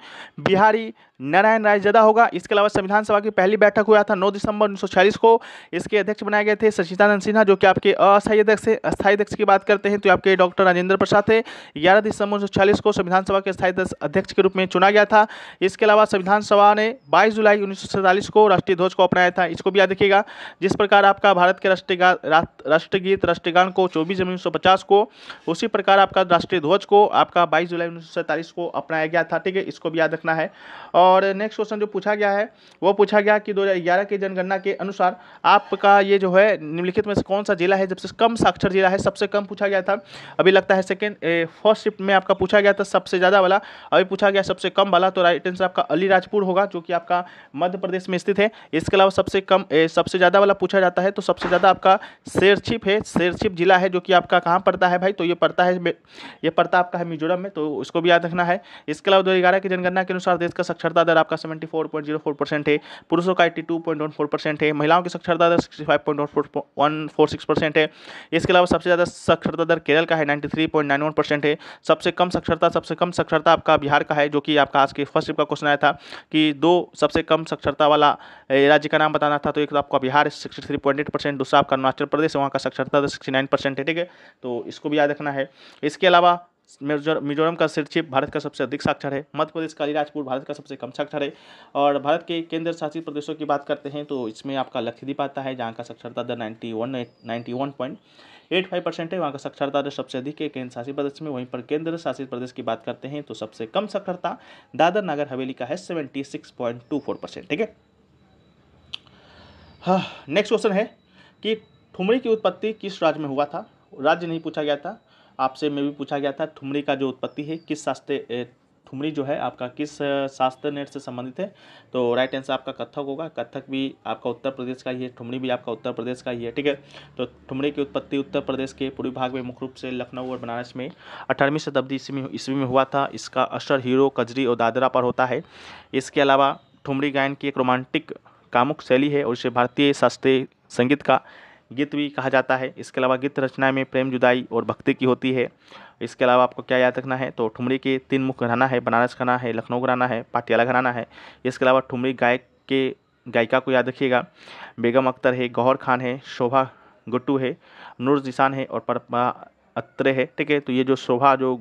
Behari Narayan Raizada होगा इसके अलावा संविधान सभा की पहली बैठक हुआ था 9 दिसंबर उन्नीस को इसके अध्यक्ष बनाए गए थे सचिदानंद सिन्हा जो कि आपके अस्थायी अध्यक्ष थे अस्थायी अध्यक्ष की बात करते हैं तो आपके डॉक्टर राजेंद्र प्रसाद थे ग्यारह दिसंबर उन्नीस को संविधान सभा के स्थायी अध्यक्ष के रूप में चुना गया था इसके अलावा संविधान सभा ने बाईस जुलाई उन्नीस को राष्ट्रीय ध्वज को अपनाया था इसको भी याद रखिएगा जिस प्रकार आपका भारत के राष्ट्रीय राष्ट्रगीत राष्ट्रगान को चौबीस जनवरी उन्नीस को उसी प्रकार आपका राष्ट्रीय ध्वज को आपका बाईस जुलाई उन्नीस को अपनाया गया था ठीक है इसको भी याद रखना है और और नेक्स्ट क्वेश्चन जो पूछा गया है वो पूछा गया कि 2011 की जनगणना के अनुसार आपका ये जो है निम्नलिखित में से कौन सा जिला है से कम साक्षर जिला है सबसे कम पूछा गया था अभी लगता है सेकेंड फर्स्ट शिफ्ट में आपका पूछा गया था सबसे ज़्यादा वाला अभी पूछा गया सबसे कम वाला तो राइट आंसर आपका अलीराजपुर होगा जो कि आपका मध्य प्रदेश में स्थित है इसके अलावा सबसे कम सबसे ज़्यादा वाला पूछा जाता है तो सबसे ज़्यादा आपका शेरछिप है शेरछिप जिला है जो कि आपका कहाँ पड़ता है भाई तो ये पड़ता है ये पड़ता आपका है मिजोरम में तो उसको भी याद रखना है इसके अलावा दो की जनगणना के अनुसार देश का साक्षर साक्षरता दर आपका 74.04 परसेंट है पुरुषों का 82.14 परसेंट है महिलाओं की साक्षरता दर 65.146 परसेंट है इसके अलावा सबसे ज़्यादा साक्षरता दर केरल का है 93.91 परसेंट है सबसे कम साक्षरता सबसे कम साक्षरता आपका बिहार का है जो कि आपका आज के फर्स्ट का क्वेश्चन आया था कि दो सबसे कम साक्षरता वाला राज्य का नाम बताना था तो एक तो आपका Bihar sixty three point eight percent दूसरा आपका अरुणाचल प्रदेश वहाँ का साक्षरता दर सिक्सटी नाइन परसेंट है ठीक है तो इसको भी याद रखना है इसके अलावा मिजोरम का सिरछिप भारत का सबसे अधिक साक्षर है मध्य प्रदेश का अलीराजपुर भारत का सबसे कम साक्षर है और भारत के केंद्र शासित प्रदेशों की बात करते हैं तो इसमें आपका लक्षद्वीप आता है जहाँ का साक्षरता दर ninety one ninety one point eight five percent है वहाँ का साक्षरता दर सबसे अधिक है केंद्र शासित प्रदेश में वहीं पर केंद्र शासित प्रदेश की बात करते हैं तो सबसे कम साक्षरता दादर नगर हवेली का है seventy six point two four percent ठीक है हाँ नेक्स्ट क्वेश्चन है कि ठुमरी की उत्पत्ति किस राज्य में हुआ था राज्य नहीं पूछा गया था आपसे में भी पूछा गया था ठुमरी का जो उत्पत्ति है किस शास्त्र ठुमरी जो है आपका किस शास्त्र नेट से संबंधित है तो राइट आंसर आपका कथक होगा कथक भी आपका उत्तर प्रदेश का ही है ठुमरी भी आपका उत्तर प्रदेश का ही है ठीक है तो ठुमरी की उत्पत्ति उत्तर प्रदेश के पूर्वी भाग में मुख्य रूप से लखनऊ और बनारस में अठारहवीं शताब्दी ईस्वी ईस्वी में हुआ था इसका असर हीरो कजरी और दादरा पर होता है इसके अलावा ठुमरी गायन की एक रोमांटिक कामुक शैली है और इसे भारतीय शास्त्रीय संगीत का गीत भी कहा जाता है इसके अलावा गीत रचना में प्रेम जुदाई और भक्ति की होती है इसके अलावा आपको क्या याद रखना है तो ठुमरी के तीन मुख्य घराना है बनारस घराना है लखनऊ घराना है पाटियाला घराना है इसके अलावा ठुमरी गायक के गायिका को याद रखिएगा बेगम अख्तर है गौहर खान है शोभा गुट्टू है नूर जिसान है और परमा अत्रे है ठीक है तो ये जो शोभा जो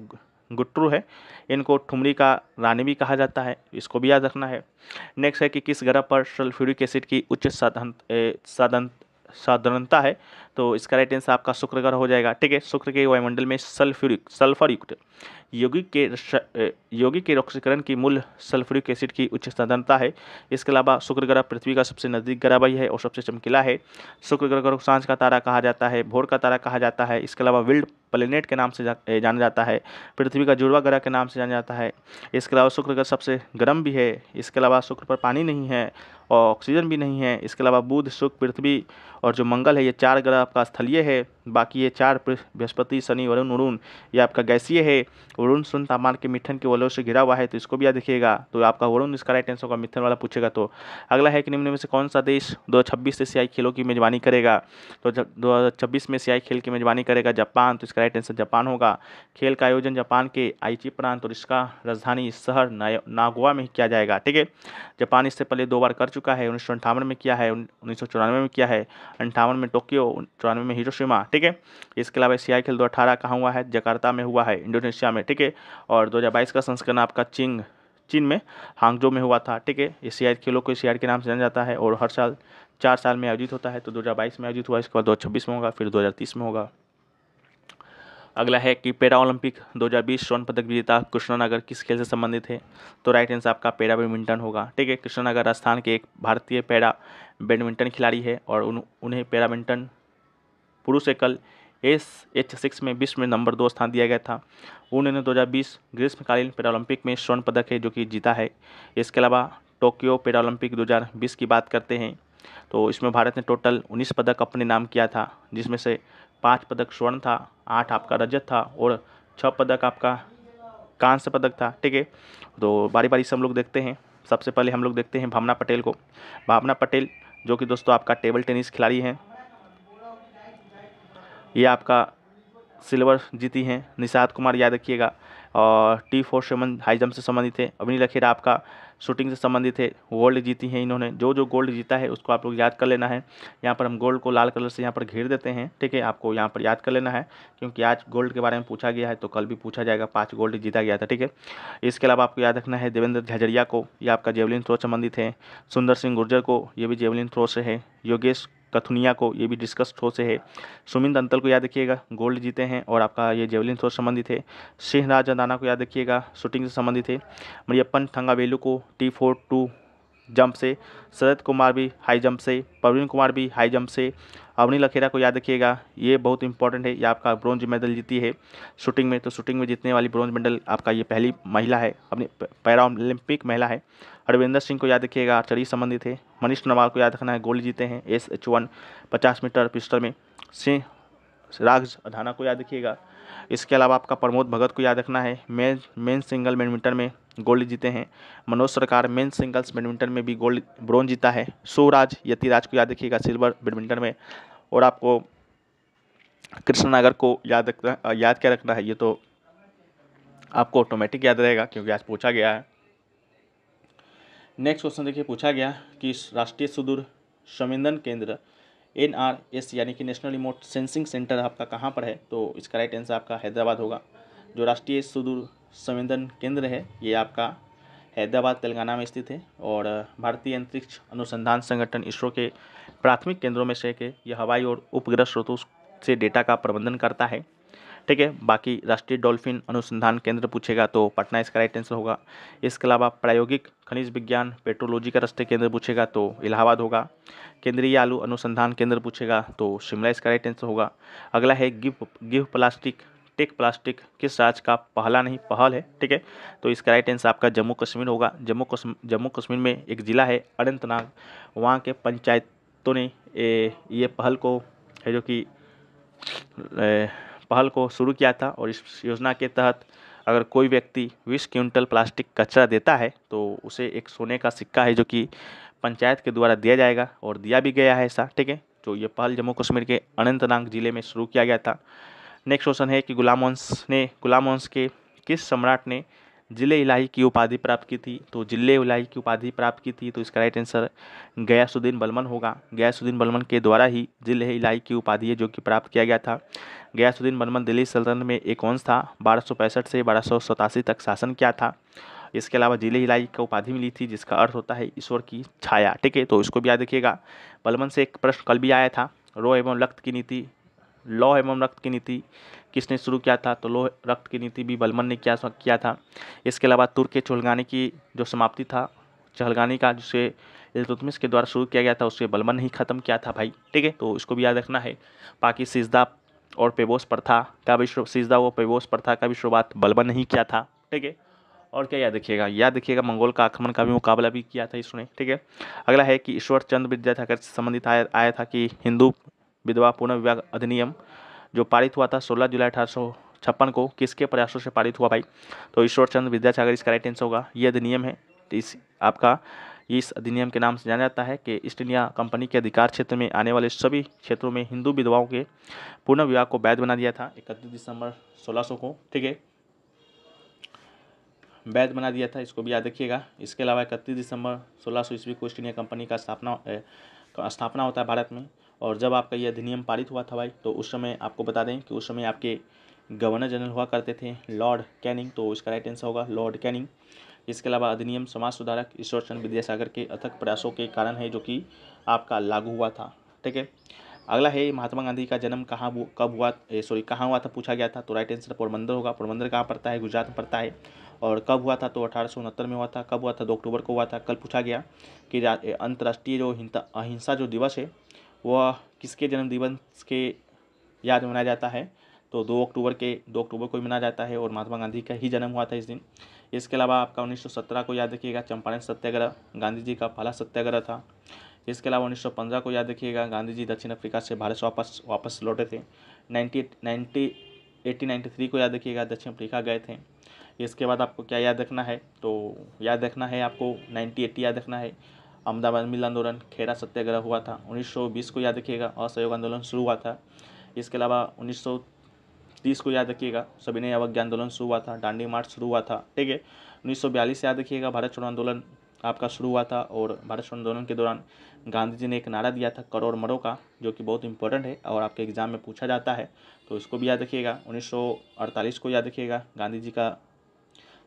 गुट्टू है इनको ठुमरी का रानी भी कहा जाता है इसको भी याद रखना है नेक्स्ट है कि किस ग्रह पर सल्फ्यूरिक एसिड की उच्च साधन साधन साधारणता है तो इसका राइट आंसर आपका शुक्रग्रह हो जाएगा ठीक है शुक्र के वायुमंडल में सल्फ्यूरिक सल्फरयुक्त यौगिक के यौगिक के ऑक्सीकरण की मूल सल्फ्यूरिक एसिड की उच्च साधारणता है इसके अलावा शुक्र ग्रह पृथ्वी का सबसे नज़दीक ग्रह भाई है और सबसे चमकीला है शुक्र ग्रह को सांझ का तारा कहा जाता है भोर का तारा कहा जाता है इसके अलावा विल्ड प्लेनेट के नाम से जा, जाना जाता है पृथ्वी का जुड़वा ग्रह के नाम से जाना जाता है इसके अलावा शुक्र का सबसे गर्म भी है इसके अलावा शुक्र पर पानी नहीं है और ऑक्सीजन भी नहीं है इसके अलावा बुध शुक्र पृथ्वी और जो मंगल है ये चार ग्रह आपका स्थलीय है बाकी ये चार बृहस्पति शनि वरुण वरुण ये आपका गैसीय है वरुण सुन तापमान के मिठन के वलों से घिरा हुआ है तो इसको भी याद देखिएगा तो आपका वरुण इसका राइट आंसर होगा मिथन वाला पूछेगा तो अगला है कि निम्न में से कौन सा देश दो एशियाई खेलों की मेजबानी करेगा तो दो में एशियाई खेल की मेजबानी करेगा जापान तो इसका राइट आंसर जापान होगा खेल का आयोजन जापान के आईची प्रांत और इसका राजधानी शहर नागोवा में किया जाएगा ठीक है जापान इससे पहले दो बार कर चुका है उन्नीस में किया है उन्नीस में किया है अंठावन में टोक्यो चौरानवे में हिरोशिमा ठीक है इसके अलावा एशियाई खेल दो अठारह हुआ है जकार्ता में हुआ है इंडोनेशिया में ठीक है और दो का संस्करण आपका चिंग चीन में हांगजो में हुआ था ठीक है एशियाई खेलों को एशियाई के नाम से जाना जाता है और हर साल चार साल में आयोजित होता है तो 2022 में आयोजित हुआ इसके बाद 2026 में होगा फिर 2030 में होगा अगला है कि पेरा ओलंपिक 2020 स्वर्ण पदक विजेता कृष्णानगर किस खेल से संबंधित है तो राइट आंसर आपका पेरा बैडमिंटन होगा ठीक है कृष्णानगर राजस्थान के एक भारतीय पेरा बैडमिंटन खिलाड़ी है और उन, उन्हें पेरा बैडमिंटन पुरुष एकल एस एच सिक्स में विश्व में नंबर दो स्थान दिया गया था उन्होंने 2020 ग्रीष्मकालीन पैरालंपिक में स्वर्ण पदक है जो कि जीता है इसके अलावा टोक्यो पैरालंपिक 2020 की बात करते हैं तो इसमें भारत ने टोटल 19 पदक अपने नाम किया था जिसमें से पाँच पदक स्वर्ण था आठ आपका रजत था और छः पदक आपका कांस्य पदक था ठीक है तो बारी बारी से हम लोग देखते हैं सबसे पहले हम लोग देखते हैं भावना पटेल को भावना पटेल जो कि दोस्तों आपका टेबल टेनिस खिलाड़ी हैं ये आपका सिल्वर जीती हैं निषाद कुमार याद रखिएगा और T four seven high jump से संबंधित है अभिनील अखेर आपका शूटिंग से संबंधित है गोल्ड जीती हैं इन्होंने जो जो गोल्ड जीता है उसको आप लोग याद कर लेना है यहाँ पर हम गोल्ड को लाल कलर से यहाँ पर घेर देते हैं ठीक है आपको यहाँ पर याद कर लेना है क्योंकि आज गोल्ड के बारे में पूछा गया है तो कल भी पूछा जाएगा पाँच गोल्ड जीता गया था ठीक है इसके अलावा आपको याद रखना है देवेंद्र झजरिया को ये आपका जेवलिन थ्रो संबंधित है सुंदर सिंह गुर्जर को ये भी जेवलिन थ्रो से है योगेश कथुनिया को ये भी डिस्कस थ्रो से है सुमिन दंतल को याद रखिएगा गोल्ड जीते हैं और आपका ये जेवलिन थ्रो संबंधित है सिंहराज अंदाना को याद रखिएगा शूटिंग से संबंधित है मरियप्पन थंगावेलू को टी फोर टू जंप से शरद कुमार भी हाई जंप से प्रवीण कुमार भी हाई जंप से अवनी लखेरा को याद रखिएगा ये बहुत इंपॉर्टेंट है ये आपका ब्रॉन्ज मेडल जीती है शूटिंग में तो शूटिंग में जीतने वाली ब्रॉन्ज मेडल आपका ये पहली महिला है अपनी पैरा ओलंपिक महिला है हरविंदर सिंह को याद रखिएगा आर्चरी संबंधी थे मनीष नवाल को याद रखना है गोल्ड जीते हैं एस एच वन पचास मीटर पिस्टल में सिंह राघ अधाना को याद रखिएगा इसके अलावा आपका प्रमोद भगत को याद रखना है मेन मेन सिंगल बैडमिंटन में गोल्ड जीते हैं मनोज सरकार मेन सिंगल्स बैडमिंटन में भी गोल्ड ब्रॉन्ज जीता है सोराज यतिराज को याद रखिएगा सिल्वर बैडमिंटन में और आपको कृष्ण नागर को याद रखना याद क्या रखना है ये तो आपको ऑटोमेटिक याद रहेगा क्योंकि आज पूछा गया है नेक्स्ट क्वेश्चन देखिए पूछा गया कि राष्ट्रीय सुदूर श्रमिंदन केंद्र एन आर एस यानी कि नेशनल रिमोट सेंसिंग सेंटर आपका कहाँ पर है तो इसका राइट आंसर आपका हैदराबाद होगा जो राष्ट्रीय सुदूर संवेदन केंद्र है ये आपका हैदराबाद तेलंगाना में स्थित है और भारतीय अंतरिक्ष अनुसंधान संगठन इसरो के प्राथमिक केंद्रों में से के यह हवाई और उपग्रह स्रोतों से डेटा का प्रबंधन करता है ठीक है बाकी राष्ट्रीय डॉल्फिन अनुसंधान केंद्र पूछेगा तो पटना इसका राइट आंसर होगा इसके अलावा प्रायोगिक खनिज विज्ञान पेट्रोलॉजी का राष्ट्रीय केंद्र पूछेगा तो इलाहाबाद होगा केंद्रीय आलू अनुसंधान केंद्र पूछेगा तो शिमला इसका राइट आंसर होगा अगला है give give plastic take plastic किस राज्य का पहला नहीं पहल है ठीक है तो इसका राइट आंसर आपका जम्मू कश्मीर होगा जम्मू कश्मीर जम्मू कश्मीर में एक ज़िला है अनंतनाग वहाँ के पंचायतों ने ये पहल को है जो कि पहल को शुरू किया था और इस योजना के तहत अगर कोई व्यक्ति बीस क्विंटल प्लास्टिक कचरा देता है तो उसे एक सोने का सिक्का है जो कि पंचायत के द्वारा दिया जाएगा और दिया भी गया है ऐसा ठीक है तो ये पहल जम्मू कश्मीर के अनंतनाग ज़िले में शुरू किया गया था नेक्स्ट क्वेश्चन है कि गुलाम वंश ने गुलाम वंश के किस सम्राट ने ज़िले इलाही की उपाधि प्राप्त की थी तो ज़िले इलाही की उपाधि प्राप्त की थी तो इसका राइट आंसर गयासुद्दीन बलमन होगा गयासुद्दीन बलमन के द्वारा ही ज़िले इलाही की उपाधि है जो कि प्राप्त किया गया था गयासुद्दीन बलमन दिल्ली सल्तनत में एक वंश था बारह से बारह तक शासन किया था इसके अलावा जिले इलाई का उपाधि मिली थी जिसका अर्थ होता है ईश्वर की छाया ठीक है तो इसको भी याद रखिएगा बलमन से एक प्रश्न कल भी आया था रो एवं लक्त की नीति लौह एवं रक्त की नीति किसने शुरू किया था तो लोह रक्त की नीति भी बलमन ने क्या किया था इसके अलावा तुर्क के चहलगानी की जो समाप्ति था चहलगानी का जिसे इलतुतमिस के द्वारा शुरू किया गया था उसे बलमन ही ख़त्म किया था भाई ठीक है तो इसको भी याद रखना है बाकी सिजदा और पेबोस प्रथा का भी सिजदा व पेबोस प्रथा का भी शुरुआत बलमन नहीं किया था ठीक है और क्या याद रखिएगा याद रखिएगा मंगोल का आक्रमण का भी मुकाबला भी किया था इसने ठीक है अगला है कि ईश्वर चंद्र विद्यासागर से संबंधित आया आया था कि हिंदू विधवा पुनः विवाह अधिनियम जो पारित हुआ था 16 जुलाई अठारह को किसके प्रयासों से पारित हुआ भाई तो ईश्वर चंद्र विद्यासागर इसका राइट आंसर होगा ये अधिनियम है तो इस आपका इस अधिनियम के नाम से जाना जाता है कि ईस्ट इंडिया कंपनी के अधिकार क्षेत्र में आने वाले सभी क्षेत्रों में हिंदू विधवाओं के पुनः विवाह को वैध बना दिया था इकतीस दिसंबर सोलह को ठीक है वैध बना दिया था इसको भी याद रखिएगा इसके अलावा इकतीस दिसंबर सोलह सौ ईस्वी को ईस्ट इंडिया कंपनी का स्थापना स्थापना होता है भारत में और जब आपका ये अधिनियम पारित हुआ था भाई तो उस समय आपको बता दें कि उस समय आपके गवर्नर जनरल हुआ करते थे लॉर्ड कैनिंग तो इसका राइट आंसर होगा लॉर्ड कैनिंग इसके अलावा अधिनियम समाज सुधारक ईश्वर चंद्र विद्यासागर के अथक प्रयासों के कारण है जो कि आपका लागू हुआ था ठीक है अगला है महात्मा गांधी का जन्म कहाँ कब हुआ सॉरी कहाँ हुआ था पूछा गया था तो राइट आंसर पोरबंदर होगा पोरबंदर कहाँ पड़ता है गुजरात में पड़ता है और कब हुआ था तो अठारह में हुआ था कब हुआ था दो अक्टूबर को हुआ था कल पूछा गया कि अंतर्राष्ट्रीय जो अहिंसा जो दिवस है वह किसके जन्मदिवस के याद मनाया जाता है तो दो अक्टूबर के दो अक्टूबर को ही मनाया जाता है और महात्मा गांधी का ही जन्म हुआ था इस दिन इसके अलावा आपका 1917 को याद रखिएगा चंपारण सत्याग्रह गांधी जी का पहला सत्याग्रह था इसके अलावा 1915 को याद रखिएगा गांधी जी दक्षिण अफ्रीका से भारत वापस वापस लौटे थे ninety ninety eighteen ninety three को याद रखिएगा दक्षिण अफ्रीका गए थे इसके बाद आपको क्या याद रखना है तो याद रखना है आपको नाइन्टी एट्टी याद रखना है अहमदाबाद मिल आंदोलन खेड़ा सत्याग्रह हुआ था 1920 को याद रखिएगा असहयोग आंदोलन शुरू हुआ था इसके अलावा 1930 को याद रखिएगा सविनय अवज्ञ आंदोलन शुरू हुआ था डांडी मार्च शुरू हुआ था ठीक है उन्नीस से याद रखिएगा भारत छोड़ो आंदोलन आपका शुरू हुआ था और भारत छोड़ो आंदोलन के दौरान गांधी जी ने एक नारा दिया था करोड़ मरो का जो कि बहुत इंपॉर्टेंट है और आपके एग्जाम में पूछा जाता है तो इसको भी याद रखिएगा 1948 को याद रखिएगा गांधी जी का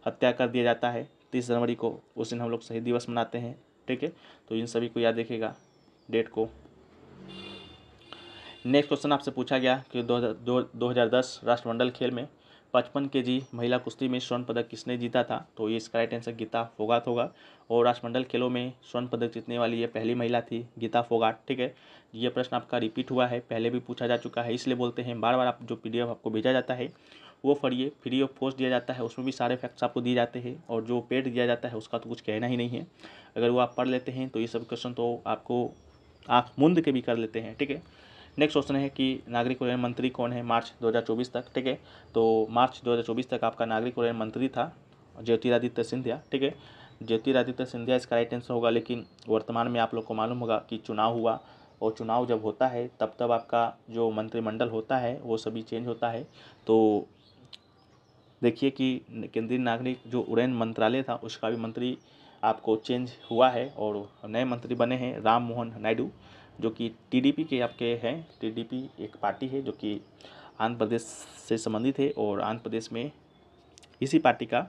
हत्या कर दिया जाता है तीस जनवरी को उस दिन हम लोग शहीद दिवस मनाते हैं ठीक है तो इन सभी को याद रखिएगा डेट को नेक्स्ट क्वेश्चन आपसे पूछा गया कि दो हज़ार दस राष्ट्रमंडल खेल में पचपन के जी महिला कुश्ती में स्वर्ण पदक किसने जीता था तो ये इसका राइट आंसर गीता फोगाट होगा और राष्ट्रमंडल खेलों में स्वर्ण पदक जीतने वाली ये पहली महिला थी गीता फोगाट ठीक है ये प्रश्न आपका रिपीट हुआ है पहले भी पूछा जा चुका है इसलिए बोलते हैं बार बार आप जो पीडीएफ आपको भेजा जाता है वो पढ़िए फ्री ऑफ कॉस्ट दिया जाता है उसमें भी सारे फैक्ट्स आपको दिए जाते हैं और जो पेड दिया जाता है उसका तो कुछ कहना ही नहीं है अगर वो आप पढ़ लेते हैं तो ये सब क्वेश्चन तो आपको आँख मुंद के भी कर लेते हैं ठीक है नेक्स्ट क्वेश्चन है कि नागरिक उड्डयन मंत्री कौन है मार्च 2024 तक ठीक है तो मार्च 2024 तक आपका नागरिक उड्डयन मंत्री था ज्योतिरादित्य सिंधिया ठीक है ज्योतिरादित्य सिंधिया इसका राइट आंसर होगा लेकिन वर्तमान में आप लोग को मालूम होगा कि चुनाव हुआ और चुनाव जब होता है तब तब आपका जो मंत्रिमंडल होता है वो सभी चेंज होता है तो देखिए कि केंद्रीय नागरिक जो उडयन मंत्रालय था उसका भी मंत्री आपको चेंज हुआ है और नए मंत्री बने हैं राम मोहन नायडू जो कि टीडीपी के आपके हैं टीडीपी एक पार्टी है जो कि आंध्र प्रदेश से संबंधित है और आंध्र प्रदेश में इसी पार्टी का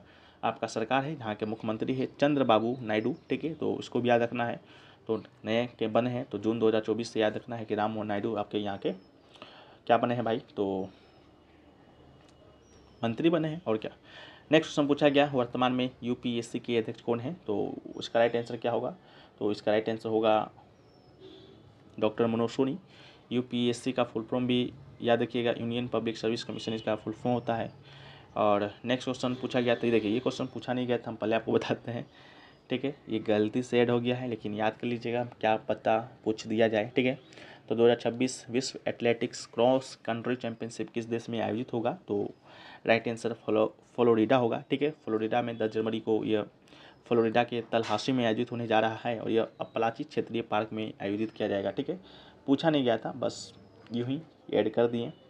आपका सरकार है जहाँ के मुख्यमंत्री है चंद्रबाबू नायडू ठीक है तो उसको भी याद रखना है तो नए के बने हैं तो जून दो से याद रखना है कि राम मोहन नायडू आपके यहाँ के क्या बने हैं भाई तो मंत्री बने हैं और क्या नेक्स्ट क्वेश्चन पूछा गया वर्तमान में यूपीएससी के अध्यक्ष कौन है तो उसका राइट आंसर क्या होगा तो इसका राइट आंसर होगा डॉक्टर मनोज सोनी यू का फुल फॉर्म भी याद रखिएगा यूनियन पब्लिक सर्विस कमीशन इसका फुल फॉर्म होता है और नेक्स्ट क्वेश्चन पूछा गया था तो देखिए ये क्वेश्चन पूछा नहीं गया था हम पहले आपको बताते हैं ठीक है ये गलती से ऐड हो गया है लेकिन याद कर लीजिएगा क्या पता पूछ दिया जाए ठीक है तो 2026 विश्व एथलेटिक्स क्रॉस कंट्री चैंपियनशिप किस देश में आयोजित होगा तो राइट आंसर फ्लो फ्लोरिडा होगा ठीक है फ्लोरिडा में दस जनवरी को यह फ्लोरिडा के तलहासी में आयोजित होने जा रहा है और यह अपलाची क्षेत्रीय पार्क में आयोजित किया जाएगा ठीक है पूछा नहीं गया था बस यूँ ही ऐड कर दिए